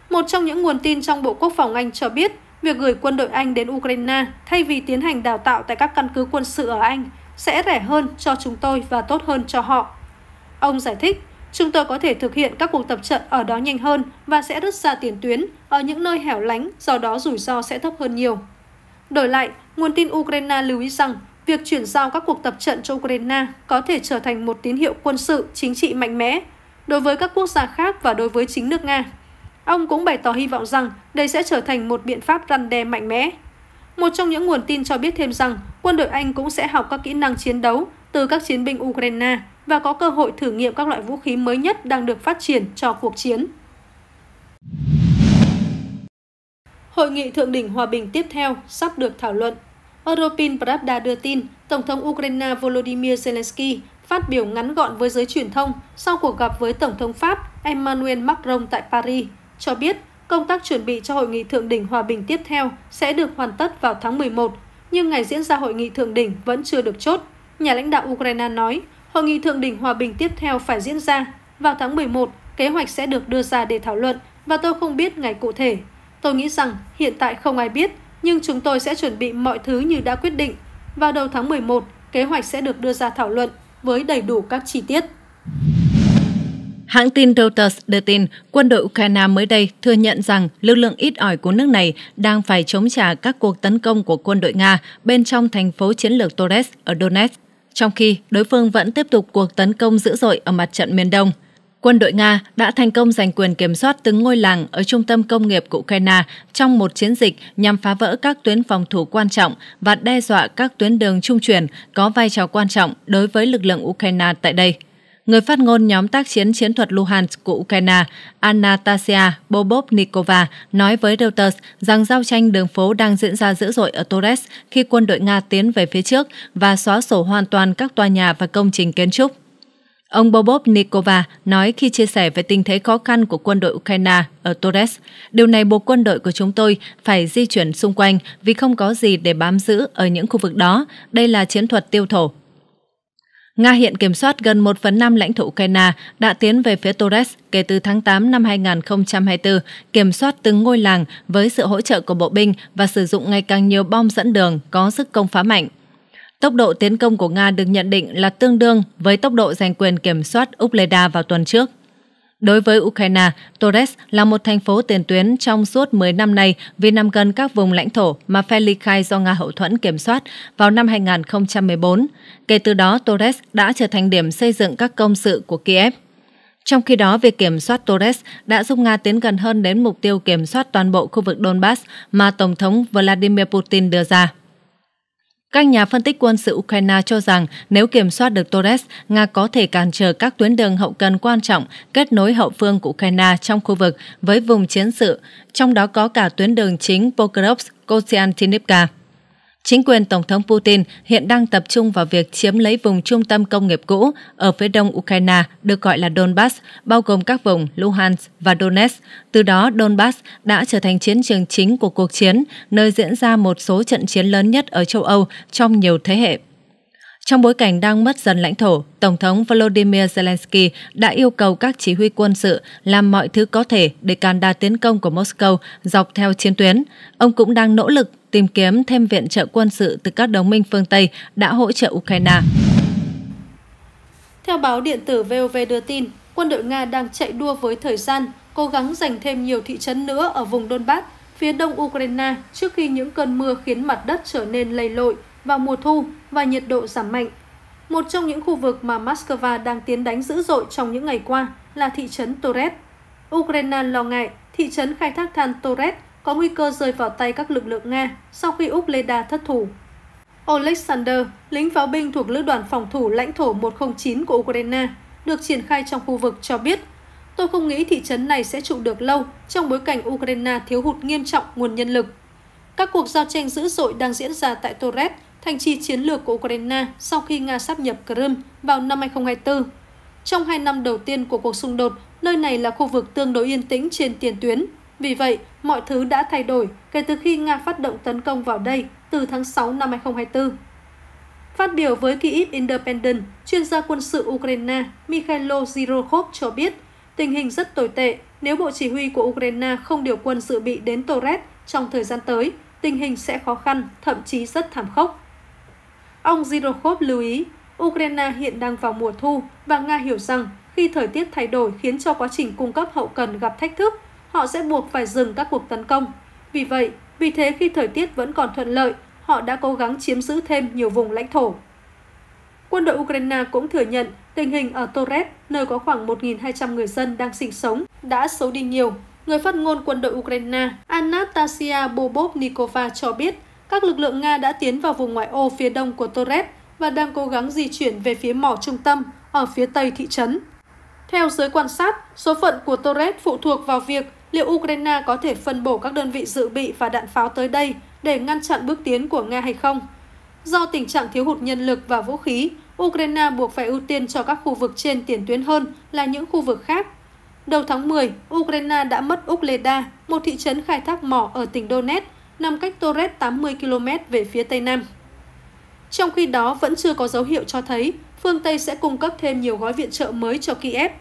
Một trong những nguồn tin trong Bộ Quốc phòng Anh cho biết việc gửi quân đội Anh đến Ukraine thay vì tiến hành đào tạo tại các căn cứ quân sự ở Anh sẽ rẻ hơn cho chúng tôi và tốt hơn cho họ. Ông giải thích, chúng tôi có thể thực hiện các cuộc tập trận ở đó nhanh hơn và sẽ rút ra tiền tuyến ở những nơi hẻo lánh, do đó rủi ro sẽ thấp hơn nhiều. Đổi lại, nguồn tin Ukraine lưu ý rằng việc chuyển giao các cuộc tập trận cho Ukraine có thể trở thành một tín hiệu quân sự chính trị mạnh mẽ đối với các quốc gia khác và đối với chính nước Nga. Ông cũng bày tỏ hy vọng rằng đây sẽ trở thành một biện pháp răn đe mạnh mẽ. Một trong những nguồn tin cho biết thêm rằng quân đội Anh cũng sẽ học các kỹ năng chiến đấu từ các chiến binh Ukraine và có cơ hội thử nghiệm các loại vũ khí mới nhất đang được phát triển cho cuộc chiến. Hội nghị thượng đỉnh hòa bình tiếp theo sắp được thảo luận. Europin Pravda đưa tin Tổng thống Ukraine Volodymyr Zelensky phát biểu ngắn gọn với giới truyền thông sau cuộc gặp với Tổng thống Pháp Emmanuel Macron tại Paris cho biết công tác chuẩn bị cho hội nghị thượng đỉnh hòa bình tiếp theo sẽ được hoàn tất vào tháng 11, nhưng ngày diễn ra hội nghị thượng đỉnh vẫn chưa được chốt. Nhà lãnh đạo Ukraine nói, hội nghị thượng đỉnh hòa bình tiếp theo phải diễn ra vào tháng 11, kế hoạch sẽ được đưa ra để thảo luận và tôi không biết ngày cụ thể. Tôi nghĩ rằng hiện tại không ai biết, nhưng chúng tôi sẽ chuẩn bị mọi thứ như đã quyết định. Vào đầu tháng 11, kế hoạch sẽ được đưa ra thảo luận với đầy đủ các chi tiết. Hãng tin Reuters đưa tin, quân đội Ukraine mới đây thừa nhận rằng lực lượng ít ỏi của nước này đang phải chống trả các cuộc tấn công của quân đội Nga bên trong thành phố chiến lược Torres ở Donetsk, trong khi đối phương vẫn tiếp tục cuộc tấn công dữ dội ở mặt trận miền Đông. Quân đội Nga đã thành công giành quyền kiểm soát từng ngôi làng ở trung tâm công nghiệp của Ukraine trong một chiến dịch nhằm phá vỡ các tuyến phòng thủ quan trọng và đe dọa các tuyến đường trung chuyển có vai trò quan trọng đối với lực lượng Ukraine tại đây người phát ngôn nhóm tác chiến chiến thuật Luhansk của Ukraine Anastasia Bobovnikova nói với Reuters rằng giao tranh đường phố đang diễn ra dữ dội ở Torres khi quân đội Nga tiến về phía trước và xóa sổ hoàn toàn các tòa nhà và công trình kiến trúc. Ông Bobovnikova nói khi chia sẻ về tình thế khó khăn của quân đội Ukraine ở Torres, điều này buộc quân đội của chúng tôi phải di chuyển xung quanh vì không có gì để bám giữ ở những khu vực đó. Đây là chiến thuật tiêu thổ, Nga hiện kiểm soát gần 1 phần 5 lãnh thổ Ukraine đã tiến về phía Torres kể từ tháng 8 năm 2024, kiểm soát từng ngôi làng với sự hỗ trợ của bộ binh và sử dụng ngày càng nhiều bom dẫn đường có sức công phá mạnh. Tốc độ tiến công của Nga được nhận định là tương đương với tốc độ giành quyền kiểm soát Ubleda vào tuần trước. Đối với Ukraine, Torres là một thành phố tiền tuyến trong suốt 10 năm nay vì nằm gần các vùng lãnh thổ mà Phe khai do Nga hậu thuẫn kiểm soát vào năm 2014. Kể từ đó, Torres đã trở thành điểm xây dựng các công sự của Kiev. Trong khi đó, việc kiểm soát Torres đã giúp Nga tiến gần hơn đến mục tiêu kiểm soát toàn bộ khu vực Donbass mà Tổng thống Vladimir Putin đưa ra. Các nhà phân tích quân sự Ukraine cho rằng nếu kiểm soát được Torres, Nga có thể cản trở các tuyến đường hậu cần quan trọng kết nối hậu phương của Ukraine trong khu vực với vùng chiến sự, trong đó có cả tuyến đường chính Pokrovsk-Kosiantinivka. Chính quyền Tổng thống Putin hiện đang tập trung vào việc chiếm lấy vùng trung tâm công nghiệp cũ ở phía đông Ukraine được gọi là Donbass, bao gồm các vùng Luhansk và Donetsk. Từ đó, Donbass đã trở thành chiến trường chính của cuộc chiến, nơi diễn ra một số trận chiến lớn nhất ở châu Âu trong nhiều thế hệ. Trong bối cảnh đang mất dần lãnh thổ, Tổng thống Volodymyr Zelensky đã yêu cầu các chỉ huy quân sự làm mọi thứ có thể để càn đà tiến công của Moscow dọc theo chiến tuyến. Ông cũng đang nỗ lực tìm kiếm thêm viện trợ quân sự từ các đồng minh phương Tây đã hỗ trợ Ukraine. Theo báo điện tử VOV đưa tin, quân đội Nga đang chạy đua với thời gian, cố gắng giành thêm nhiều thị trấn nữa ở vùng Donbass, phía đông Ukraine trước khi những cơn mưa khiến mặt đất trở nên lầy lội vào mùa thu và nhiệt độ giảm mạnh. Một trong những khu vực mà Moscow đang tiến đánh dữ dội trong những ngày qua là thị trấn Torres. Ukraine lo ngại thị trấn khai thác than Torres có nguy cơ rơi vào tay các lực lượng Nga sau khi Úc thất thủ. Alexander, lính pháo binh thuộc Lữ đoàn phòng thủ lãnh thổ 109 của Ukraine, được triển khai trong khu vực cho biết Tôi không nghĩ thị trấn này sẽ trụ được lâu trong bối cảnh Ukraine thiếu hụt nghiêm trọng nguồn nhân lực. Các cuộc giao tranh dữ dội đang diễn ra tại Torres thành trì chiến lược của Ukraine sau khi Nga sáp nhập Crimea vào năm 2024. Trong hai năm đầu tiên của cuộc xung đột, nơi này là khu vực tương đối yên tĩnh trên tiền tuyến. Vì vậy, mọi thứ đã thay đổi kể từ khi Nga phát động tấn công vào đây từ tháng 6 năm 2024. Phát biểu với Kyiv Independent, chuyên gia quân sự Ukraine Mikhailo Zhirokhov cho biết tình hình rất tồi tệ nếu Bộ Chỉ huy của Ukraine không điều quân dự bị đến Torres trong thời gian tới, tình hình sẽ khó khăn, thậm chí rất thảm khốc. Ông Zirokov lưu ý, Ukraine hiện đang vào mùa thu và Nga hiểu rằng khi thời tiết thay đổi khiến cho quá trình cung cấp hậu cần gặp thách thức, họ sẽ buộc phải dừng các cuộc tấn công. Vì vậy, vì thế khi thời tiết vẫn còn thuận lợi, họ đã cố gắng chiếm giữ thêm nhiều vùng lãnh thổ. Quân đội Ukraine cũng thừa nhận tình hình ở Torres, nơi có khoảng 1.200 người dân đang sinh sống, đã xấu đi nhiều. Người phát ngôn quân đội Ukraine Anastasia Bobovnikova cho biết các lực lượng Nga đã tiến vào vùng ngoại ô phía đông của Torres và đang cố gắng di chuyển về phía mỏ trung tâm ở phía tây thị trấn. Theo giới quan sát, số phận của Torres phụ thuộc vào việc liệu Ukraine có thể phân bổ các đơn vị dự bị và đạn pháo tới đây để ngăn chặn bước tiến của Nga hay không. Do tình trạng thiếu hụt nhân lực và vũ khí, Ukraine buộc phải ưu tiên cho các khu vực trên tiền tuyến hơn là những khu vực khác. Đầu tháng 10, Ukraine đã mất Ukleda, một thị trấn khai thác mỏ ở tỉnh Donetsk nằm cách Torres 80 km về phía Tây Nam. Trong khi đó, vẫn chưa có dấu hiệu cho thấy phương Tây sẽ cung cấp thêm nhiều gói viện trợ mới cho Kiev.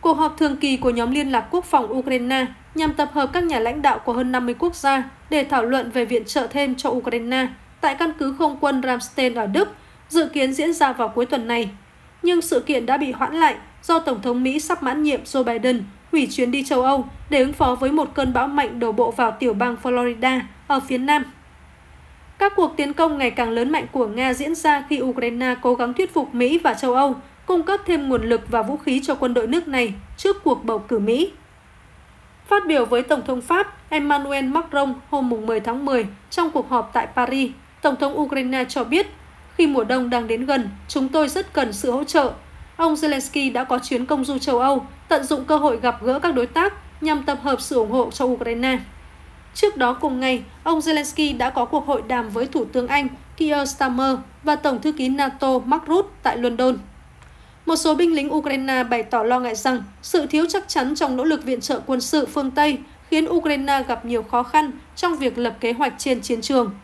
Cuộc họp thường kỳ của nhóm liên lạc quốc phòng Ukraine nhằm tập hợp các nhà lãnh đạo của hơn 50 quốc gia để thảo luận về viện trợ thêm cho Ukraine tại căn cứ không quân Ramstein ở Đức, dự kiến diễn ra vào cuối tuần này. Nhưng sự kiện đã bị hoãn lại do Tổng thống Mỹ sắp mãn nhiệm Joe Biden hủy chuyến đi châu Âu để ứng phó với một cơn bão mạnh đổ bộ vào tiểu bang Florida ở phía nam. Các cuộc tiến công ngày càng lớn mạnh của Nga diễn ra khi Ukraine cố gắng thuyết phục Mỹ và châu Âu cung cấp thêm nguồn lực và vũ khí cho quân đội nước này trước cuộc bầu cử Mỹ. Phát biểu với Tổng thống Pháp Emmanuel Macron hôm 10 tháng 10 trong cuộc họp tại Paris, Tổng thống Ukraine cho biết khi mùa đông đang đến gần, chúng tôi rất cần sự hỗ trợ ông Zelensky đã có chuyến công du châu Âu, tận dụng cơ hội gặp gỡ các đối tác nhằm tập hợp sự ủng hộ cho Ukraine. Trước đó cùng ngày, ông Zelensky đã có cuộc hội đàm với Thủ tướng Anh Keir Starmer và Tổng thư ký NATO Mark Rutte tại London. Một số binh lính Ukraine bày tỏ lo ngại rằng sự thiếu chắc chắn trong nỗ lực viện trợ quân sự phương Tây khiến Ukraine gặp nhiều khó khăn trong việc lập kế hoạch trên chiến trường.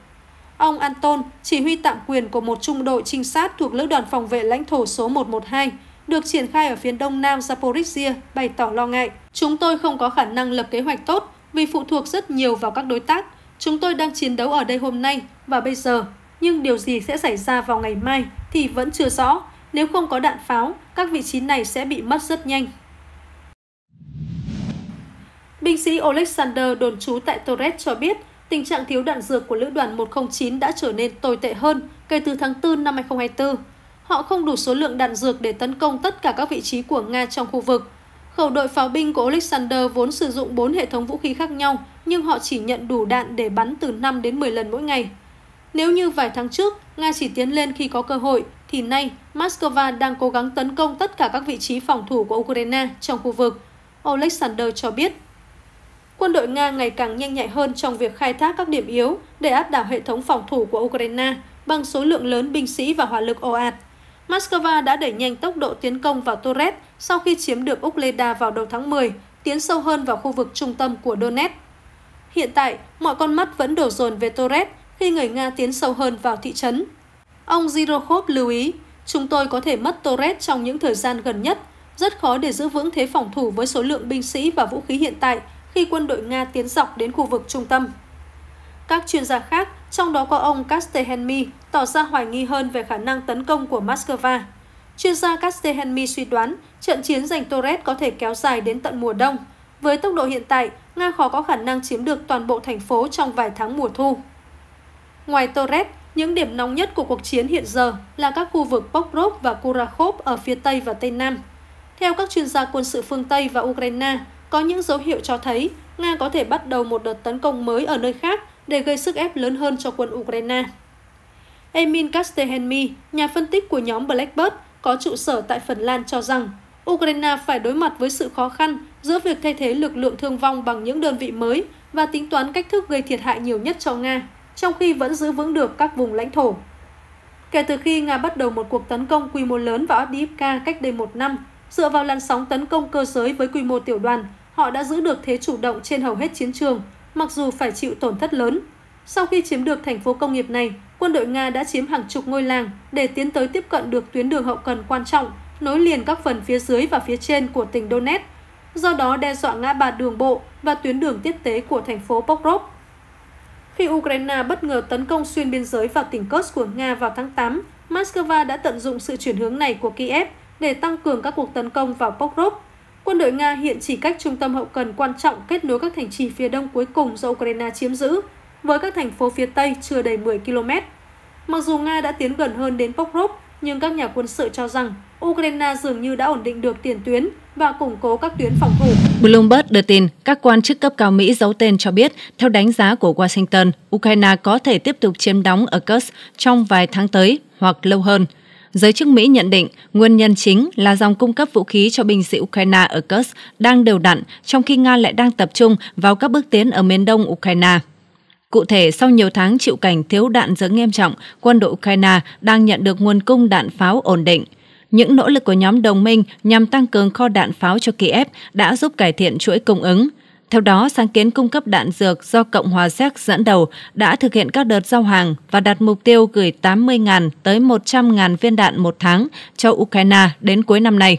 Ông Anton, chỉ huy tạm quyền của một trung đội trinh sát thuộc Lữ đoàn phòng vệ lãnh thổ số 112, được triển khai ở phía đông nam Zaporizhia, bày tỏ lo ngại. Chúng tôi không có khả năng lập kế hoạch tốt vì phụ thuộc rất nhiều vào các đối tác. Chúng tôi đang chiến đấu ở đây hôm nay và bây giờ, nhưng điều gì sẽ xảy ra vào ngày mai thì vẫn chưa rõ. Nếu không có đạn pháo, các vị trí này sẽ bị mất rất nhanh. Binh sĩ Alexander đồn trú tại Torres cho biết tình trạng thiếu đạn dược của Lữ đoàn 109 đã trở nên tồi tệ hơn kể từ tháng 4 năm 2024. Họ không đủ số lượng đạn dược để tấn công tất cả các vị trí của Nga trong khu vực. Khẩu đội pháo binh của Alexander vốn sử dụng 4 hệ thống vũ khí khác nhau, nhưng họ chỉ nhận đủ đạn để bắn từ 5 đến 10 lần mỗi ngày. Nếu như vài tháng trước, Nga chỉ tiến lên khi có cơ hội, thì nay Moscow đang cố gắng tấn công tất cả các vị trí phòng thủ của Ukraine trong khu vực. Alexander cho biết Quân đội Nga ngày càng nhanh nhạy hơn trong việc khai thác các điểm yếu để áp đảo hệ thống phòng thủ của Ukraine bằng số lượng lớn binh sĩ và hỏa lực ồ ạt. Moscow đã đẩy nhanh tốc độ tiến công vào Torres sau khi chiếm được Ukleda vào đầu tháng 10, tiến sâu hơn vào khu vực trung tâm của Donetsk. Hiện tại, mọi con mắt vẫn đổ dồn về Torres khi người Nga tiến sâu hơn vào thị trấn. Ông Zirokhov lưu ý, chúng tôi có thể mất Torres trong những thời gian gần nhất. Rất khó để giữ vững thế phòng thủ với số lượng binh sĩ và vũ khí hiện tại khi quân đội Nga tiến dọc đến khu vực trung tâm. Các chuyên gia khác, trong đó có ông Kastehenmi, tỏ ra hoài nghi hơn về khả năng tấn công của Moscow. Chuyên gia Kastehenmi suy đoán trận chiến giành Torres có thể kéo dài đến tận mùa đông. Với tốc độ hiện tại, Nga khó có khả năng chiếm được toàn bộ thành phố trong vài tháng mùa thu. Ngoài Torres, những điểm nóng nhất của cuộc chiến hiện giờ là các khu vực Pokrov và Kurakhov ở phía Tây và Tây Nam. Theo các chuyên gia quân sự phương Tây và Ukraine, có những dấu hiệu cho thấy Nga có thể bắt đầu một đợt tấn công mới ở nơi khác để gây sức ép lớn hơn cho quân Ukraine. Emin Kastehenmi, nhà phân tích của nhóm Blackbird có trụ sở tại Phần Lan cho rằng Ukraine phải đối mặt với sự khó khăn giữa việc thay thế lực lượng thương vong bằng những đơn vị mới và tính toán cách thức gây thiệt hại nhiều nhất cho Nga, trong khi vẫn giữ vững được các vùng lãnh thổ. Kể từ khi Nga bắt đầu một cuộc tấn công quy mô lớn vào Avdiivka cách đây một năm, dựa vào làn sóng tấn công cơ giới với quy mô tiểu đoàn, Họ đã giữ được thế chủ động trên hầu hết chiến trường, mặc dù phải chịu tổn thất lớn. Sau khi chiếm được thành phố công nghiệp này, quân đội Nga đã chiếm hàng chục ngôi làng để tiến tới tiếp cận được tuyến đường hậu cần quan trọng, nối liền các phần phía dưới và phía trên của tỉnh Donetsk, do đó đe dọa ngã ba đường bộ và tuyến đường tiếp tế của thành phố Pokrov. Khi Ukraine bất ngờ tấn công xuyên biên giới vào tỉnh Kursk của Nga vào tháng 8, Moscow đã tận dụng sự chuyển hướng này của Kiev để tăng cường các cuộc tấn công vào Pokrov, Quân đội Nga hiện chỉ cách trung tâm hậu cần quan trọng kết nối các thành trì phía đông cuối cùng do Ukraine chiếm giữ với các thành phố phía Tây chưa đầy 10 km. Mặc dù Nga đã tiến gần hơn đến Pokrov, nhưng các nhà quân sự cho rằng Ukraine dường như đã ổn định được tiền tuyến và củng cố các tuyến phòng thủ. Bloomberg đưa tin, các quan chức cấp cao Mỹ giấu tên cho biết, theo đánh giá của Washington, Ukraine có thể tiếp tục chiếm đóng ở Kursk trong vài tháng tới hoặc lâu hơn. Giới chức Mỹ nhận định nguyên nhân chính là dòng cung cấp vũ khí cho binh sĩ Ukraine ở Kursk đang đều đặn, trong khi Nga lại đang tập trung vào các bước tiến ở miền đông Ukraine. Cụ thể, sau nhiều tháng chịu cảnh thiếu đạn dỡ nghiêm trọng, quân đội Ukraine đang nhận được nguồn cung đạn pháo ổn định. Những nỗ lực của nhóm đồng minh nhằm tăng cường kho đạn pháo cho Kiev đã giúp cải thiện chuỗi cung ứng – theo đó, sáng kiến cung cấp đạn dược do Cộng hòa Séc dẫn đầu đã thực hiện các đợt giao hàng và đặt mục tiêu gửi 80.000 tới 100.000 viên đạn một tháng cho Ukraine đến cuối năm nay.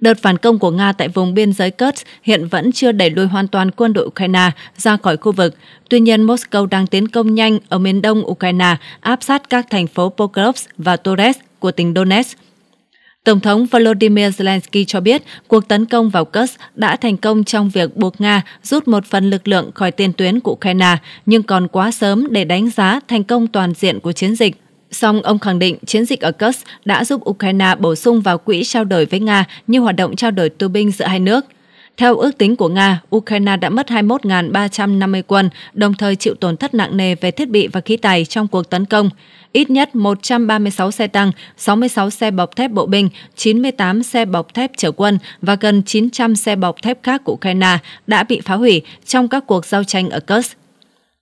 Đợt phản công của Nga tại vùng biên giới Kursk hiện vẫn chưa đẩy lùi hoàn toàn quân đội Ukraine ra khỏi khu vực. Tuy nhiên, Moscow đang tiến công nhanh ở miền đông Ukraine, áp sát các thành phố Pokrovsk và Torres của tỉnh Donetsk. Tổng thống Volodymyr Zelensky cho biết cuộc tấn công vào Kursk đã thành công trong việc buộc Nga rút một phần lực lượng khỏi tiền tuyến của Ukraine, nhưng còn quá sớm để đánh giá thành công toàn diện của chiến dịch. Song ông khẳng định chiến dịch ở Kursk đã giúp Ukraine bổ sung vào quỹ trao đổi với Nga như hoạt động trao đổi tù binh giữa hai nước. Theo ước tính của Nga, Ukraine đã mất 21.350 quân, đồng thời chịu tổn thất nặng nề về thiết bị và khí tài trong cuộc tấn công. Ít nhất 136 xe tăng, 66 xe bọc thép bộ binh, 98 xe bọc thép chở quân và gần 900 xe bọc thép khác của Ukraine đã bị phá hủy trong các cuộc giao tranh ở Kursk.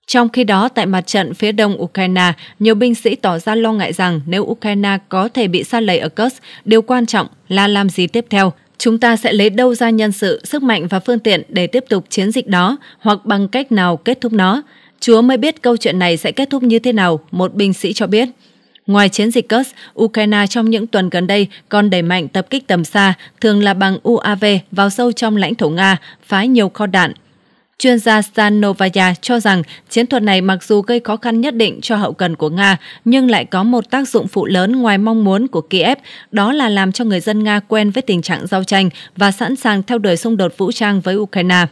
Trong khi đó, tại mặt trận phía đông Ukraine, nhiều binh sĩ tỏ ra lo ngại rằng nếu Ukraine có thể bị sa lầy ở Kursk, điều quan trọng là làm gì tiếp theo chúng ta sẽ lấy đâu ra nhân sự, sức mạnh và phương tiện để tiếp tục chiến dịch đó hoặc bằng cách nào kết thúc nó. Chúa mới biết câu chuyện này sẽ kết thúc như thế nào, một binh sĩ cho biết. Ngoài chiến dịch Kursk, Ukraine trong những tuần gần đây còn đẩy mạnh tập kích tầm xa, thường là bằng UAV vào sâu trong lãnh thổ Nga, phá nhiều kho đạn, Chuyên gia Stanovaya cho rằng chiến thuật này mặc dù gây khó khăn nhất định cho hậu cần của Nga, nhưng lại có một tác dụng phụ lớn ngoài mong muốn của Kiev, đó là làm cho người dân Nga quen với tình trạng giao tranh và sẵn sàng theo đuổi xung đột vũ trang với Ukraine.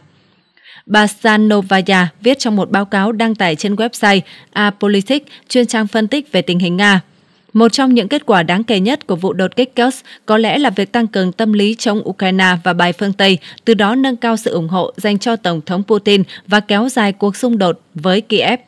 Bà Stanovaya viết trong một báo cáo đăng tải trên website Apolitics, chuyên trang phân tích về tình hình Nga. Một trong những kết quả đáng kể nhất của vụ đột kích Kursk có lẽ là việc tăng cường tâm lý chống Ukraine và bài phương Tây, từ đó nâng cao sự ủng hộ dành cho Tổng thống Putin và kéo dài cuộc xung đột với Kiev.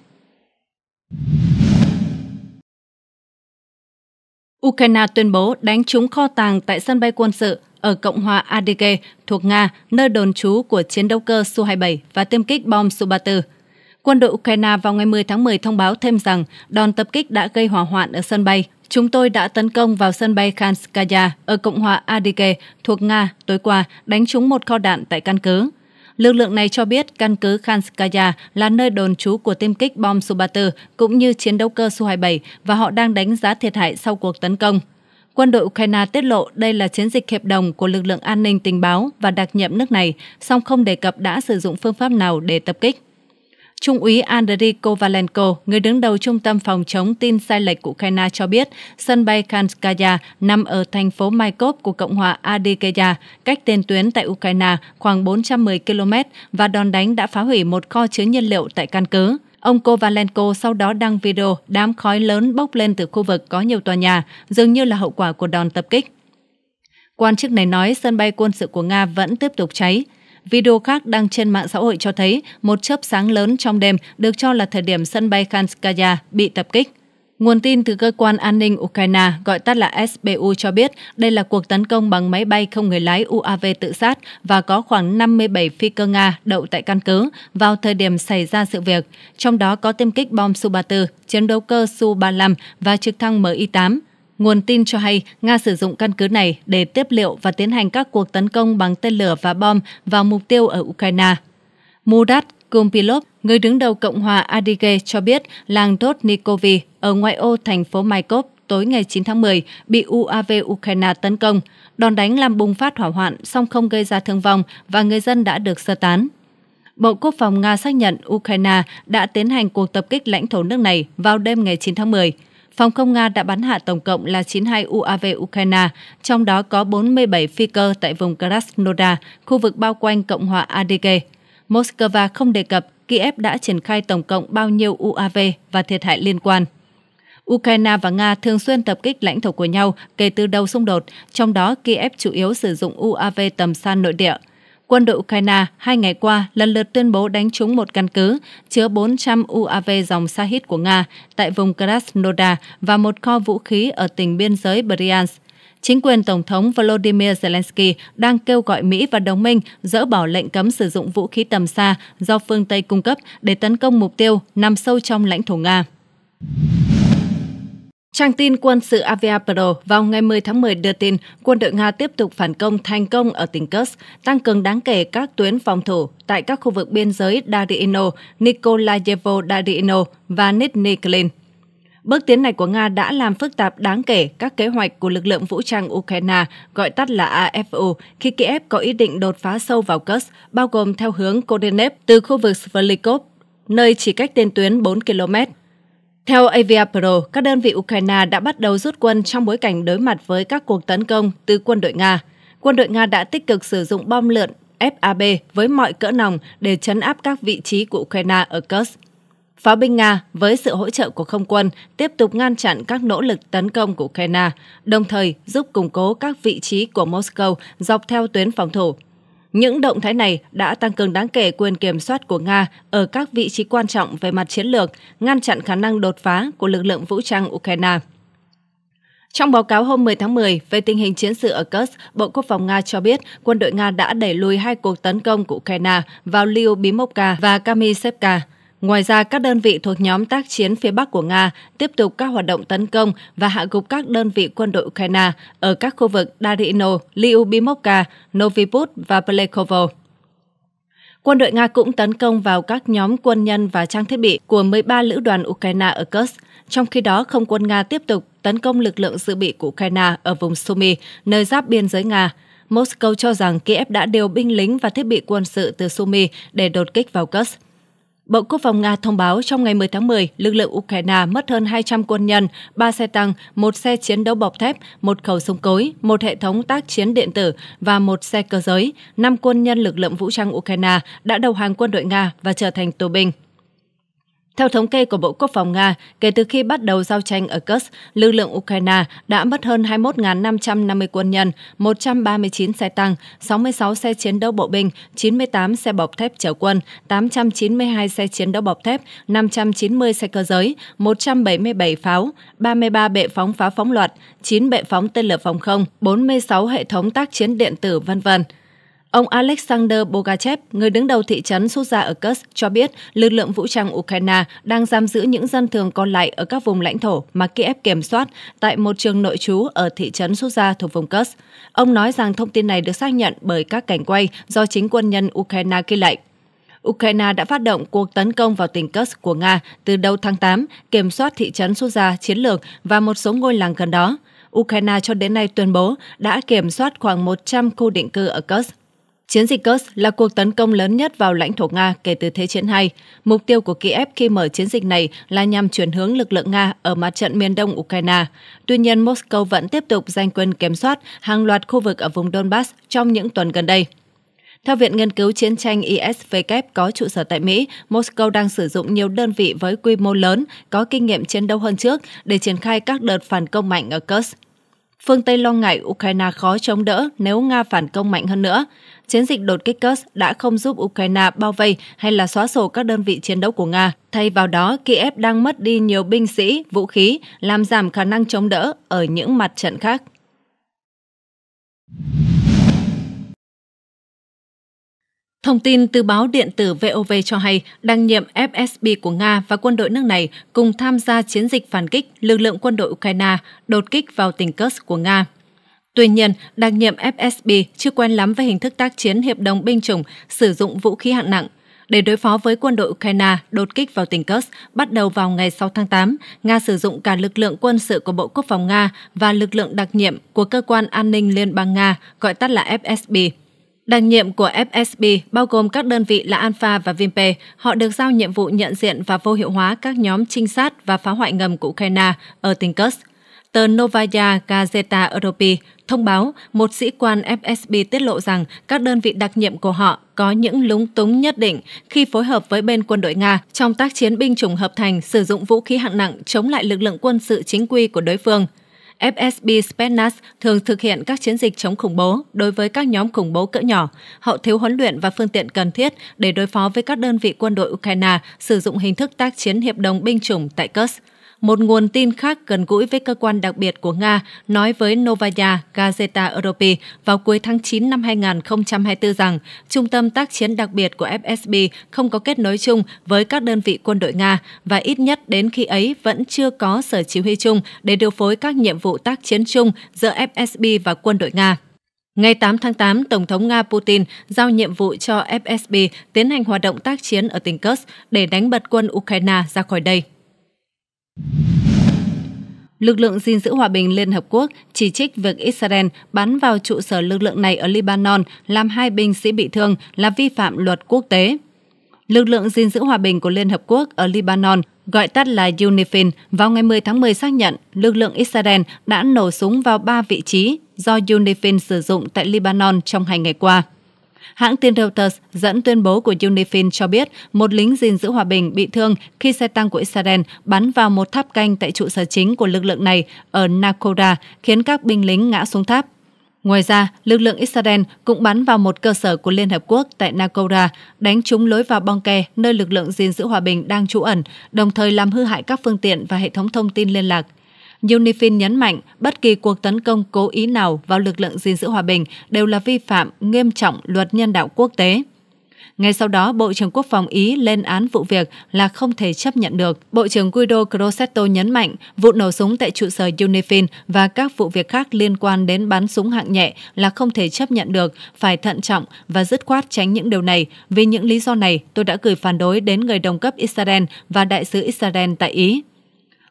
Ukraine tuyên bố đánh trúng kho tàng tại sân bay quân sự ở Cộng hòa Adige thuộc Nga, nơi đồn trú của chiến đấu cơ Su-27 và tiêm kích bom Su-34. Quân đội Ukraine vào ngày 10 tháng 10 thông báo thêm rằng đòn tập kích đã gây hỏa hoạn ở sân bay. Chúng tôi đã tấn công vào sân bay Khanskaya ở Cộng hòa Adige thuộc Nga tối qua, đánh trúng một kho đạn tại căn cứ. Lực lượng này cho biết căn cứ Khanskaya là nơi đồn trú của tiêm kích bom Su-34 cũng như chiến đấu cơ Su-27 và họ đang đánh giá thiệt hại sau cuộc tấn công. Quân đội Ukraine tiết lộ đây là chiến dịch hiệp đồng của lực lượng an ninh tình báo và đặc nhiệm nước này, song không đề cập đã sử dụng phương pháp nào để tập kích. Trung úy Andriy Kovalenko, người đứng đầu Trung tâm Phòng chống tin sai lệch của Ukraine cho biết, sân bay Kanskaya nằm ở thành phố Maikop của Cộng hòa Adygea, cách tiền tuyến tại Ukraine khoảng 410 km và đòn đánh đã phá hủy một kho chứa nhiên liệu tại căn cứ. Ông Kovalenko sau đó đăng video đám khói lớn bốc lên từ khu vực có nhiều tòa nhà, dường như là hậu quả của đòn tập kích. Quan chức này nói sân bay quân sự của Nga vẫn tiếp tục cháy. Video khác đăng trên mạng xã hội cho thấy một chớp sáng lớn trong đêm được cho là thời điểm sân bay Khanskaya bị tập kích. Nguồn tin từ cơ quan an ninh Ukraine gọi tắt là SBU cho biết đây là cuộc tấn công bằng máy bay không người lái UAV tự sát và có khoảng 57 phi cơ Nga đậu tại căn cứ vào thời điểm xảy ra sự việc, trong đó có tiêm kích bom Su-34, chiến đấu cơ Su-35 và trực thăng Mi-8. Nguồn tin cho hay Nga sử dụng căn cứ này để tiếp liệu và tiến hành các cuộc tấn công bằng tên lửa và bom vào mục tiêu ở Ukraine. Murat Kumpilov, người đứng đầu Cộng hòa Adige cho biết làng Dotnikovi ở ngoại ô thành phố Maikop tối ngày 9 tháng 10 bị UAV Ukraine tấn công. Đòn đánh làm bùng phát hỏa hoạn song không gây ra thương vong và người dân đã được sơ tán. Bộ Quốc phòng Nga xác nhận Ukraine đã tiến hành cuộc tập kích lãnh thổ nước này vào đêm ngày 9 tháng 10 phòng không Nga đã bắn hạ tổng cộng là 92 UAV Ukraine, trong đó có 47 phi cơ tại vùng Krasnodar, khu vực bao quanh Cộng hòa ADG. Moscow không đề cập Kiev đã triển khai tổng cộng bao nhiêu UAV và thiệt hại liên quan. Ukraine và Nga thường xuyên tập kích lãnh thổ của nhau kể từ đầu xung đột, trong đó Kiev chủ yếu sử dụng UAV tầm xa nội địa – quân đội Ukraine hai ngày qua lần lượt tuyên bố đánh trúng một căn cứ chứa 400 UAV dòng Shahid của Nga tại vùng Krasnodar và một kho vũ khí ở tỉnh biên giới Bryansk. Chính quyền Tổng thống Volodymyr Zelensky đang kêu gọi Mỹ và đồng minh dỡ bỏ lệnh cấm sử dụng vũ khí tầm xa do phương Tây cung cấp để tấn công mục tiêu nằm sâu trong lãnh thổ Nga. Trang tin quân sự Aviapro vào ngày 10 tháng 10 đưa tin quân đội Nga tiếp tục phản công thành công ở tỉnh Kursk, tăng cường đáng kể các tuyến phòng thủ tại các khu vực biên giới Dariino, Nikolayevo Darino và Nizhny Bước tiến này của Nga đã làm phức tạp đáng kể các kế hoạch của lực lượng vũ trang Ukraine, gọi tắt là AFU, khi Kiev có ý định đột phá sâu vào Kursk, bao gồm theo hướng Kodenev từ khu vực Sverdlovsk, nơi chỉ cách tên tuyến 4 km. Theo Avia Pro, các đơn vị Ukraine đã bắt đầu rút quân trong bối cảnh đối mặt với các cuộc tấn công từ quân đội Nga. Quân đội Nga đã tích cực sử dụng bom lượn FAB với mọi cỡ nòng để chấn áp các vị trí của Ukraine ở Kursk. Pháo binh Nga, với sự hỗ trợ của không quân, tiếp tục ngăn chặn các nỗ lực tấn công của Ukraine, đồng thời giúp củng cố các vị trí của Moscow dọc theo tuyến phòng thủ. Những động thái này đã tăng cường đáng kể quyền kiểm soát của Nga ở các vị trí quan trọng về mặt chiến lược, ngăn chặn khả năng đột phá của lực lượng vũ trang Ukraine. Trong báo cáo hôm 10 tháng 10 về tình hình chiến sự ở Kursk, Bộ Quốc phòng Nga cho biết quân đội Nga đã đẩy lùi hai cuộc tấn công của Ukraine vào Liubimovka và Kamysevka. Ngoài ra, các đơn vị thuộc nhóm tác chiến phía Bắc của Nga tiếp tục các hoạt động tấn công và hạ gục các đơn vị quân đội Ukraine ở các khu vực Darino, Lyubimovka, Noviput và Plekovo. Quân đội Nga cũng tấn công vào các nhóm quân nhân và trang thiết bị của 13 lữ đoàn Ukraine ở Kursk. Trong khi đó, không quân Nga tiếp tục tấn công lực lượng dự bị của Ukraine ở vùng Sumy, nơi giáp biên giới Nga. Moscow cho rằng Kiev đã điều binh lính và thiết bị quân sự từ Sumy để đột kích vào Kursk. Bộ Quốc phòng Nga thông báo trong ngày 10 tháng 10, lực lượng Ukraine mất hơn 200 quân nhân, 3 xe tăng, một xe chiến đấu bọc thép, một khẩu súng cối, một hệ thống tác chiến điện tử và một xe cơ giới. 5 quân nhân lực lượng vũ trang Ukraine đã đầu hàng quân đội Nga và trở thành tù binh. Theo thống kê của Bộ Quốc phòng Nga, kể từ khi bắt đầu giao tranh ở Kursk, lực lượng Ukraine đã mất hơn 21.550 quân nhân, 139 xe tăng, 66 xe chiến đấu bộ binh, 98 xe bọc thép chở quân, 892 xe chiến đấu bọc thép, 590 xe cơ giới, 177 pháo, 33 bệ phóng pháo phóng loạt, 9 bệ phóng tên lửa phòng không, 46 hệ thống tác chiến điện tử vân vân. Ông Alexander Bogachev, người đứng đầu thị trấn Suza ở Kursk, cho biết lực lượng vũ trang Ukraine đang giam giữ những dân thường còn lại ở các vùng lãnh thổ mà Kiev kiểm soát tại một trường nội trú ở thị trấn Suza thuộc vùng Kursk. Ông nói rằng thông tin này được xác nhận bởi các cảnh quay do chính quân nhân Ukraine ghi lại. Ukraine đã phát động cuộc tấn công vào tỉnh Kursk của Nga từ đầu tháng 8, kiểm soát thị trấn Suza chiến lược và một số ngôi làng gần đó. Ukraine cho đến nay tuyên bố đã kiểm soát khoảng 100 khu định cư ở Kursk. Chiến dịch Kursk là cuộc tấn công lớn nhất vào lãnh thổ Nga kể từ Thế chiến II. Mục tiêu của Kiev khi mở chiến dịch này là nhằm chuyển hướng lực lượng Nga ở mặt trận miền đông Ukraine. Tuy nhiên, Moscow vẫn tiếp tục giành quyền kiểm soát hàng loạt khu vực ở vùng Donbass trong những tuần gần đây. Theo Viện Nghiên cứu Chiến tranh ISW có trụ sở tại Mỹ, Moscow đang sử dụng nhiều đơn vị với quy mô lớn, có kinh nghiệm chiến đấu hơn trước để triển khai các đợt phản công mạnh ở Kursk. Phương Tây lo ngại Ukraine khó chống đỡ nếu Nga phản công mạnh hơn nữa chiến dịch đột kích Kursk đã không giúp Ukraine bao vây hay là xóa sổ các đơn vị chiến đấu của Nga. Thay vào đó, Kiev đang mất đi nhiều binh sĩ, vũ khí, làm giảm khả năng chống đỡ ở những mặt trận khác. Thông tin từ báo điện tử VOV cho hay, đăng nhiệm FSB của Nga và quân đội nước này cùng tham gia chiến dịch phản kích lực lượng quân đội Ukraine đột kích vào tỉnh Kursk của Nga. Tuy nhiên, đặc nhiệm FSB chưa quen lắm với hình thức tác chiến hiệp đồng binh chủng sử dụng vũ khí hạng nặng. Để đối phó với quân đội Ukraine đột kích vào tỉnh Kursk bắt đầu vào ngày 6 tháng 8, Nga sử dụng cả lực lượng quân sự của Bộ Quốc phòng Nga và lực lượng đặc nhiệm của Cơ quan An ninh Liên bang Nga, gọi tắt là FSB. Đặc nhiệm của FSB bao gồm các đơn vị là Alpha và Vimpe. Họ được giao nhiệm vụ nhận diện và vô hiệu hóa các nhóm trinh sát và phá hoại ngầm của Ukraine ở tỉnh Kursk. Tờ Novaya Gazeta Europe thông báo, một sĩ quan FSB tiết lộ rằng các đơn vị đặc nhiệm của họ có những lúng túng nhất định khi phối hợp với bên quân đội Nga trong tác chiến binh chủng hợp thành sử dụng vũ khí hạng nặng chống lại lực lượng quân sự chính quy của đối phương. FSB Spetsnaz thường thực hiện các chiến dịch chống khủng bố đối với các nhóm khủng bố cỡ nhỏ. Họ thiếu huấn luyện và phương tiện cần thiết để đối phó với các đơn vị quân đội Ukraine sử dụng hình thức tác chiến hiệp đồng binh chủng tại Kursk một nguồn tin khác gần gũi với cơ quan đặc biệt của Nga nói với Novaya Gazeta Europe vào cuối tháng 9 năm 2024 rằng Trung tâm tác chiến đặc biệt của FSB không có kết nối chung với các đơn vị quân đội Nga và ít nhất đến khi ấy vẫn chưa có sở chỉ huy chung để điều phối các nhiệm vụ tác chiến chung giữa FSB và quân đội Nga. Ngày 8 tháng 8, Tổng thống Nga Putin giao nhiệm vụ cho FSB tiến hành hoạt động tác chiến ở tỉnh Kursk để đánh bật quân Ukraine ra khỏi đây. Lực lượng gìn giữ hòa bình Liên Hợp Quốc chỉ trích việc Israel bắn vào trụ sở lực lượng này ở Lebanon, làm hai binh sĩ bị thương là vi phạm luật quốc tế. Lực lượng gìn giữ hòa bình của Liên Hợp Quốc ở Lebanon gọi tắt là UNIFIL, vào ngày 10 tháng 10 xác nhận lực lượng Israel đã nổ súng vào ba vị trí do UNIFIL sử dụng tại Lebanon trong hai ngày qua. Hãng tin Reuters dẫn tuyên bố của UNIFIL cho biết một lính gìn giữ hòa bình bị thương khi xe tăng của Israel bắn vào một tháp canh tại trụ sở chính của lực lượng này ở Nakoda, khiến các binh lính ngã xuống tháp. Ngoài ra, lực lượng Israel cũng bắn vào một cơ sở của Liên Hợp Quốc tại Nakoda, đánh trúng lối vào bong ke nơi lực lượng gìn giữ hòa bình đang trú ẩn, đồng thời làm hư hại các phương tiện và hệ thống thông tin liên lạc. UNIFIL nhấn mạnh bất kỳ cuộc tấn công cố ý nào vào lực lượng gìn giữ hòa bình đều là vi phạm nghiêm trọng luật nhân đạo quốc tế. Ngay sau đó, Bộ trưởng Quốc phòng Ý lên án vụ việc là không thể chấp nhận được. Bộ trưởng Guido Crosetto nhấn mạnh vụ nổ súng tại trụ sở UNIFIL và các vụ việc khác liên quan đến bắn súng hạng nhẹ là không thể chấp nhận được, phải thận trọng và dứt khoát tránh những điều này. Vì những lý do này, tôi đã gửi phản đối đến người đồng cấp Israel và đại sứ Israel tại Ý.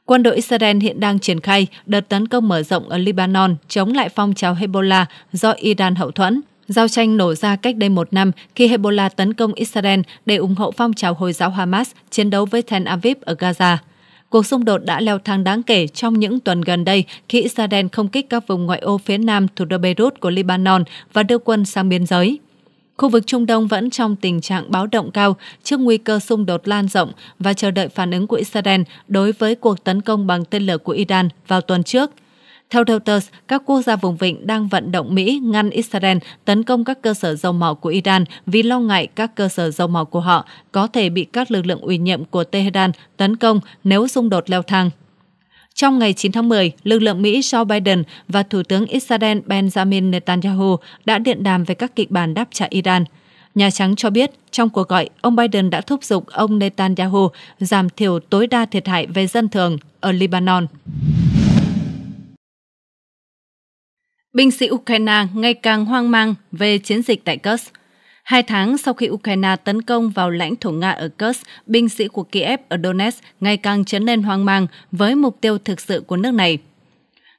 Quân đội Israel hiện đang triển khai đợt tấn công mở rộng ở Lebanon chống lại phong trào Hezbollah do Iran hậu thuẫn. Giao tranh nổ ra cách đây một năm khi Hezbollah tấn công Israel để ủng hộ phong trào Hồi giáo Hamas chiến đấu với Tel Aviv ở Gaza. Cuộc xung đột đã leo thang đáng kể trong những tuần gần đây khi Israel không kích các vùng ngoại ô phía nam thủ đô Beirut của Lebanon và đưa quân sang biên giới. Khu vực Trung Đông vẫn trong tình trạng báo động cao trước nguy cơ xung đột lan rộng và chờ đợi phản ứng của Israel đối với cuộc tấn công bằng tên lửa của Iran vào tuần trước. Theo Reuters, các quốc gia vùng vịnh đang vận động Mỹ ngăn Israel tấn công các cơ sở dầu mỏ của Iran vì lo ngại các cơ sở dầu mỏ của họ có thể bị các lực lượng ủy nhiệm của Tehran tấn công nếu xung đột leo thang. Trong ngày 9 tháng 10, lực lượng Mỹ Joe Biden và Thủ tướng Israel Benjamin Netanyahu đã điện đàm về các kịch bản đáp trả Iran. Nhà Trắng cho biết, trong cuộc gọi, ông Biden đã thúc giục ông Netanyahu giảm thiểu tối đa thiệt hại về dân thường ở Lebanon. Binh sĩ Ukraine ngày càng hoang mang về chiến dịch tại Kursk. Hai tháng sau khi Ukraine tấn công vào lãnh thổ Nga ở Kursk, binh sĩ của Kiev ở Donetsk ngày càng trở nên hoang mang với mục tiêu thực sự của nước này.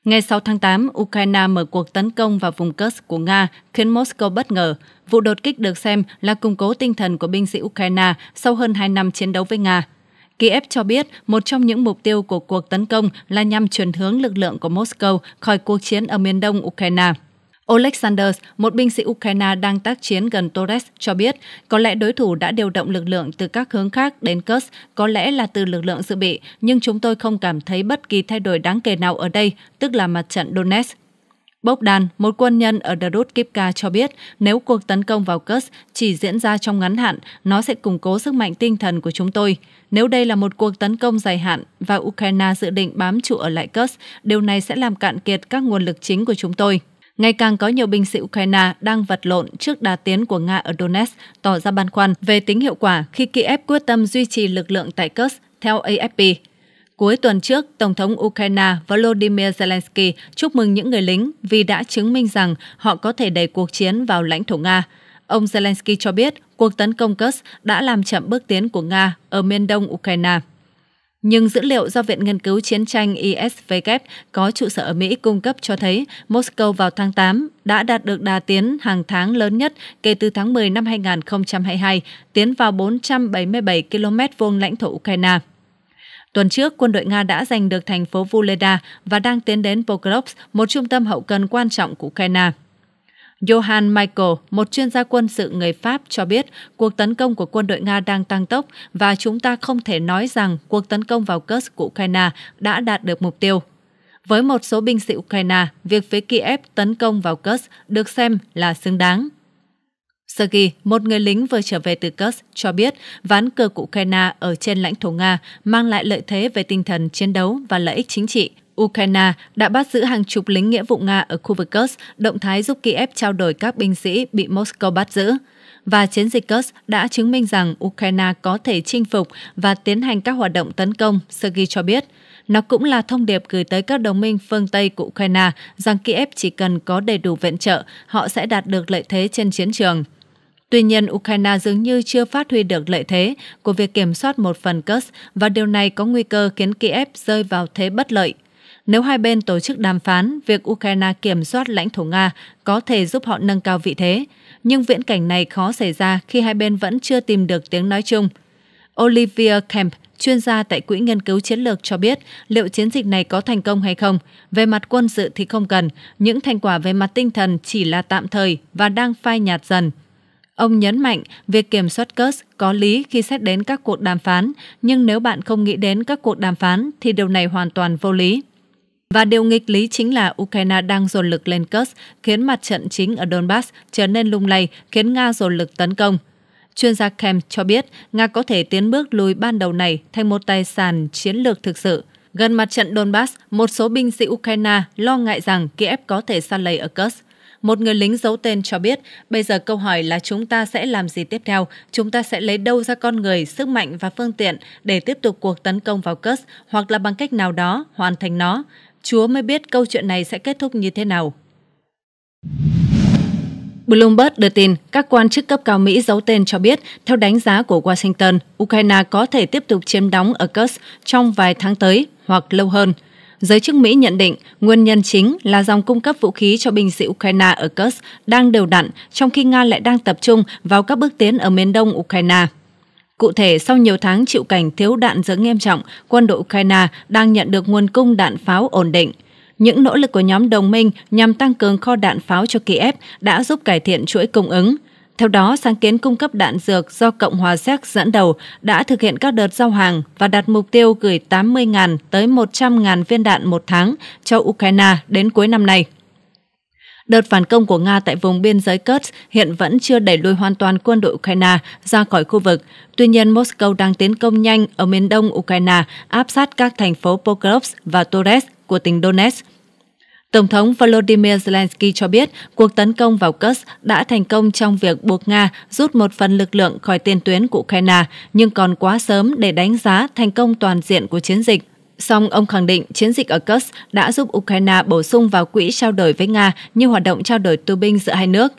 Ngày 6 tháng 8, Ukraine mở cuộc tấn công vào vùng Kursk của Nga, khiến Moscow bất ngờ. Vụ đột kích được xem là củng cố tinh thần của binh sĩ Ukraine sau hơn 2 năm chiến đấu với Nga. Kiev cho biết một trong những mục tiêu của cuộc tấn công là nhằm chuyển hướng lực lượng của Moscow khỏi cuộc chiến ở miền đông Ukraine. Oleksandr, một binh sĩ Ukraine đang tác chiến gần Torres, cho biết có lẽ đối thủ đã điều động lực lượng từ các hướng khác đến Kursk, có lẽ là từ lực lượng dự bị, nhưng chúng tôi không cảm thấy bất kỳ thay đổi đáng kể nào ở đây, tức là mặt trận Donetsk. Bogdan, một quân nhân ở Drudkivka cho biết nếu cuộc tấn công vào Kursk chỉ diễn ra trong ngắn hạn, nó sẽ củng cố sức mạnh tinh thần của chúng tôi. Nếu đây là một cuộc tấn công dài hạn và Ukraine dự định bám trụ ở lại Kursk, điều này sẽ làm cạn kiệt các nguồn lực chính của chúng tôi. Ngày càng có nhiều binh sĩ Ukraine đang vật lộn trước đà tiến của Nga ở Donetsk tỏ ra băn khoăn về tính hiệu quả khi Kiev quyết tâm duy trì lực lượng tại Kursk, theo AFP. Cuối tuần trước, Tổng thống Ukraine Volodymyr Zelensky chúc mừng những người lính vì đã chứng minh rằng họ có thể đẩy cuộc chiến vào lãnh thổ Nga. Ông Zelensky cho biết cuộc tấn công Kursk đã làm chậm bước tiến của Nga ở miền đông Ukraine. Nhưng dữ liệu do Viện Nghiên cứu Chiến tranh ISW có trụ sở ở Mỹ cung cấp cho thấy Moscow vào tháng 8 đã đạt được đà tiến hàng tháng lớn nhất kể từ tháng 10 năm 2022, tiến vào 477 km vuông lãnh thổ Ukraine. Tuần trước, quân đội Nga đã giành được thành phố Vuleda và đang tiến đến Pokrovsk, một trung tâm hậu cần quan trọng của Ukraine. Johan Michael, một chuyên gia quân sự người Pháp cho biết cuộc tấn công của quân đội Nga đang tăng tốc và chúng ta không thể nói rằng cuộc tấn công vào Kursk của Ukraine đã đạt được mục tiêu. Với một số binh sĩ Ukraine, việc phía Kiev tấn công vào Kursk được xem là xứng đáng. Sergei, một người lính vừa trở về từ Kursk, cho biết ván cờ của Ukraine ở trên lãnh thổ Nga mang lại lợi thế về tinh thần chiến đấu và lợi ích chính trị – Ukraine đã bắt giữ hàng chục lính nghĩa vụ Nga ở khu vực Kursk, động thái giúp Kiev trao đổi các binh sĩ bị Moscow bắt giữ. Và chiến dịch Kursk đã chứng minh rằng Ukraine có thể chinh phục và tiến hành các hoạt động tấn công, Sergei cho biết. Nó cũng là thông điệp gửi tới các đồng minh phương Tây của Ukraine rằng Kiev chỉ cần có đầy đủ viện trợ, họ sẽ đạt được lợi thế trên chiến trường. Tuy nhiên, Ukraine dường như chưa phát huy được lợi thế của việc kiểm soát một phần Kursk và điều này có nguy cơ khiến Kiev rơi vào thế bất lợi nếu hai bên tổ chức đàm phán, việc Ukraine kiểm soát lãnh thổ Nga có thể giúp họ nâng cao vị thế, nhưng viễn cảnh này khó xảy ra khi hai bên vẫn chưa tìm được tiếng nói chung. Olivia Kemp, chuyên gia tại Quỹ Nghiên cứu Chiến lược cho biết liệu chiến dịch này có thành công hay không. Về mặt quân sự thì không cần, những thành quả về mặt tinh thần chỉ là tạm thời và đang phai nhạt dần. Ông nhấn mạnh việc kiểm soát Kursk có lý khi xét đến các cuộc đàm phán, nhưng nếu bạn không nghĩ đến các cuộc đàm phán thì điều này hoàn toàn vô lý. Và điều nghịch lý chính là Ukraine đang dồn lực lên Kursk, khiến mặt trận chính ở Donbass trở nên lung lay, khiến Nga dồn lực tấn công. Chuyên gia Kem cho biết Nga có thể tiến bước lùi ban đầu này thành một tài sản chiến lược thực sự. Gần mặt trận Donbass, một số binh sĩ Ukraine lo ngại rằng Kiev có thể săn lầy ở Kursk. Một người lính giấu tên cho biết, bây giờ câu hỏi là chúng ta sẽ làm gì tiếp theo, chúng ta sẽ lấy đâu ra con người, sức mạnh và phương tiện để tiếp tục cuộc tấn công vào Kursk hoặc là bằng cách nào đó hoàn thành nó. Chúa mới biết câu chuyện này sẽ kết thúc như thế nào. Bloomberg đưa tin, các quan chức cấp cao Mỹ giấu tên cho biết, theo đánh giá của Washington, Ukraine có thể tiếp tục chiếm đóng ở Kursk trong vài tháng tới hoặc lâu hơn. Giới chức Mỹ nhận định nguyên nhân chính là dòng cung cấp vũ khí cho binh sĩ Ukraine ở Kursk đang đều đặn, trong khi Nga lại đang tập trung vào các bước tiến ở miền đông Ukraine. Cụ thể, sau nhiều tháng chịu cảnh thiếu đạn dưỡng nghiêm trọng, quân đội Ukraine đang nhận được nguồn cung đạn pháo ổn định. Những nỗ lực của nhóm đồng minh nhằm tăng cường kho đạn pháo cho Kiev đã giúp cải thiện chuỗi cung ứng. Theo đó, sáng kiến cung cấp đạn dược do Cộng hòa Séc dẫn đầu đã thực hiện các đợt giao hàng và đặt mục tiêu gửi 80.000 tới 100.000 viên đạn một tháng cho Ukraine đến cuối năm nay. Đợt phản công của Nga tại vùng biên giới Kursk hiện vẫn chưa đẩy lùi hoàn toàn quân đội Ukraine ra khỏi khu vực. Tuy nhiên, Moscow đang tiến công nhanh ở miền đông Ukraine, áp sát các thành phố Pokrovsk và Torres của tỉnh Donetsk. Tổng thống Volodymyr Zelensky cho biết cuộc tấn công vào Kursk đã thành công trong việc buộc Nga rút một phần lực lượng khỏi tiền tuyến của Ukraine, nhưng còn quá sớm để đánh giá thành công toàn diện của chiến dịch. Song ông khẳng định chiến dịch ở Kursk đã giúp Ukraine bổ sung vào quỹ trao đổi với Nga như hoạt động trao đổi tù binh giữa hai nước.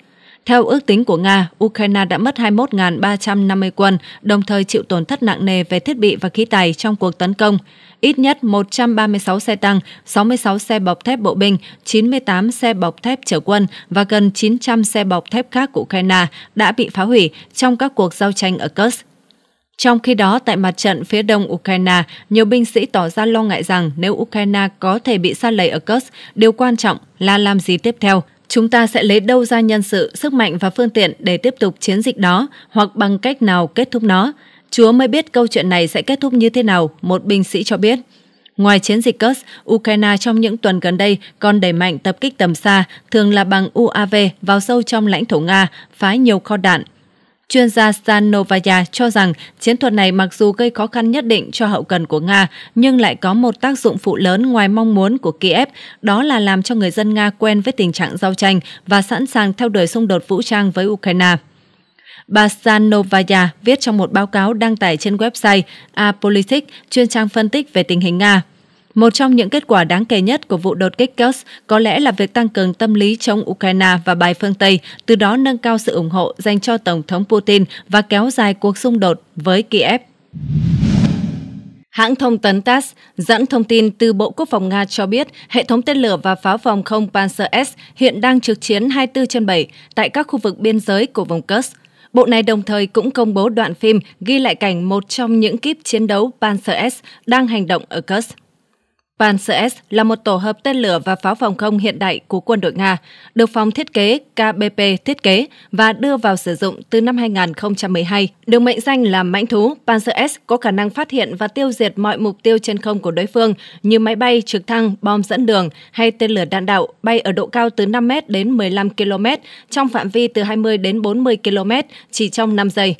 Theo ước tính của Nga, Ukraine đã mất 21.350 quân, đồng thời chịu tổn thất nặng nề về thiết bị và khí tài trong cuộc tấn công. Ít nhất 136 xe tăng, 66 xe bọc thép bộ binh, 98 xe bọc thép chở quân và gần 900 xe bọc thép khác của Ukraine đã bị phá hủy trong các cuộc giao tranh ở Kursk. Trong khi đó, tại mặt trận phía đông Ukraine, nhiều binh sĩ tỏ ra lo ngại rằng nếu Ukraine có thể bị sa lầy ở Kursk, điều quan trọng là làm gì tiếp theo. Chúng ta sẽ lấy đâu ra nhân sự, sức mạnh và phương tiện để tiếp tục chiến dịch đó hoặc bằng cách nào kết thúc nó. Chúa mới biết câu chuyện này sẽ kết thúc như thế nào, một binh sĩ cho biết. Ngoài chiến dịch Kursk, Ukraine trong những tuần gần đây còn đẩy mạnh tập kích tầm xa, thường là bằng UAV vào sâu trong lãnh thổ Nga, phá nhiều kho đạn Chuyên gia Stan Novaya cho rằng chiến thuật này mặc dù gây khó khăn nhất định cho hậu cần của Nga, nhưng lại có một tác dụng phụ lớn ngoài mong muốn của Kiev, đó là làm cho người dân Nga quen với tình trạng giao tranh và sẵn sàng theo đuổi xung đột vũ trang với Ukraine. Bà Stanovaya viết trong một báo cáo đăng tải trên website Apolitics, chuyên trang phân tích về tình hình Nga một trong những kết quả đáng kể nhất của vụ đột kích Kursk có lẽ là việc tăng cường tâm lý chống Ukraine và bài phương Tây, từ đó nâng cao sự ủng hộ dành cho Tổng thống Putin và kéo dài cuộc xung đột với Kiev. Hãng thông tấn TASS dẫn thông tin từ Bộ Quốc phòng Nga cho biết hệ thống tên lửa và pháo phòng không Panzer S hiện đang trực chiến 24 trên 7 tại các khu vực biên giới của vùng Kursk. Bộ này đồng thời cũng công bố đoạn phim ghi lại cảnh một trong những kíp chiến đấu Panzer S đang hành động ở Kursk. Panzer S là một tổ hợp tên lửa và pháo phòng không hiện đại của quân đội Nga, được phòng thiết kế KBP thiết kế và đưa vào sử dụng từ năm 2012. Được mệnh danh là mãnh thú, Panzer S có khả năng phát hiện và tiêu diệt mọi mục tiêu trên không của đối phương như máy bay, trực thăng, bom dẫn đường hay tên lửa đạn đạo bay ở độ cao từ 5m đến 15 km trong phạm vi từ 20 đến 40 km chỉ trong 5 giây.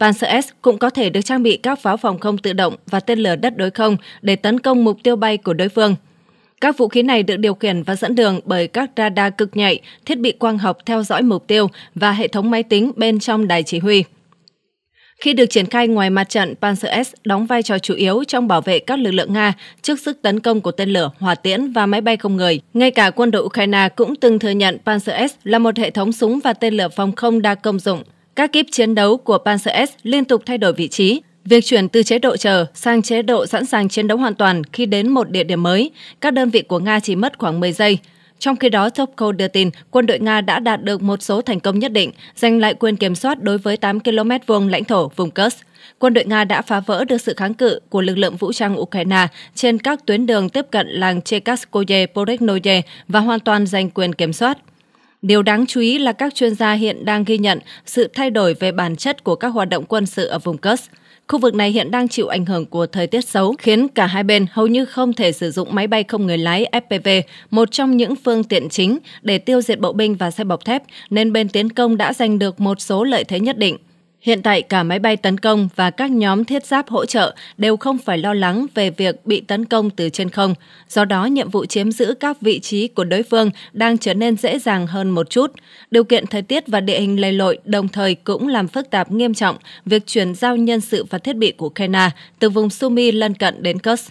Panzer S cũng có thể được trang bị các pháo phòng không tự động và tên lửa đất đối không để tấn công mục tiêu bay của đối phương. Các vũ khí này được điều khiển và dẫn đường bởi các radar cực nhạy, thiết bị quang học theo dõi mục tiêu và hệ thống máy tính bên trong đài chỉ huy. Khi được triển khai ngoài mặt trận, Panzer S đóng vai trò chủ yếu trong bảo vệ các lực lượng Nga trước sức tấn công của tên lửa, hỏa tiễn và máy bay không người. Ngay cả quân đội Ukraine cũng từng thừa nhận Panzer S là một hệ thống súng và tên lửa phòng không đa công dụng. Các kíp chiến đấu của Panzer S liên tục thay đổi vị trí, Việc chuyển từ chế độ chờ sang chế độ sẵn sàng chiến đấu hoàn toàn khi đến một địa điểm mới, các đơn vị của Nga chỉ mất khoảng 10 giây. Trong khi đó, Topko đưa tin quân đội Nga đã đạt được một số thành công nhất định, giành lại quyền kiểm soát đối với 8 km vuông lãnh thổ vùng Kursk. Quân đội Nga đã phá vỡ được sự kháng cự của lực lượng vũ trang Ukraine trên các tuyến đường tiếp cận làng Chekaskoye Poreknoye và hoàn toàn giành quyền kiểm soát. Điều đáng chú ý là các chuyên gia hiện đang ghi nhận sự thay đổi về bản chất của các hoạt động quân sự ở vùng Kursk. Khu vực này hiện đang chịu ảnh hưởng của thời tiết xấu, khiến cả hai bên hầu như không thể sử dụng máy bay không người lái FPV, một trong những phương tiện chính để tiêu diệt bộ binh và xe bọc thép, nên bên tiến công đã giành được một số lợi thế nhất định hiện tại cả máy bay tấn công và các nhóm thiết giáp hỗ trợ đều không phải lo lắng về việc bị tấn công từ trên không. Do đó, nhiệm vụ chiếm giữ các vị trí của đối phương đang trở nên dễ dàng hơn một chút. Điều kiện thời tiết và địa hình lầy lội đồng thời cũng làm phức tạp nghiêm trọng việc chuyển giao nhân sự và thiết bị của Kena từ vùng Sumi lân cận đến Kursk.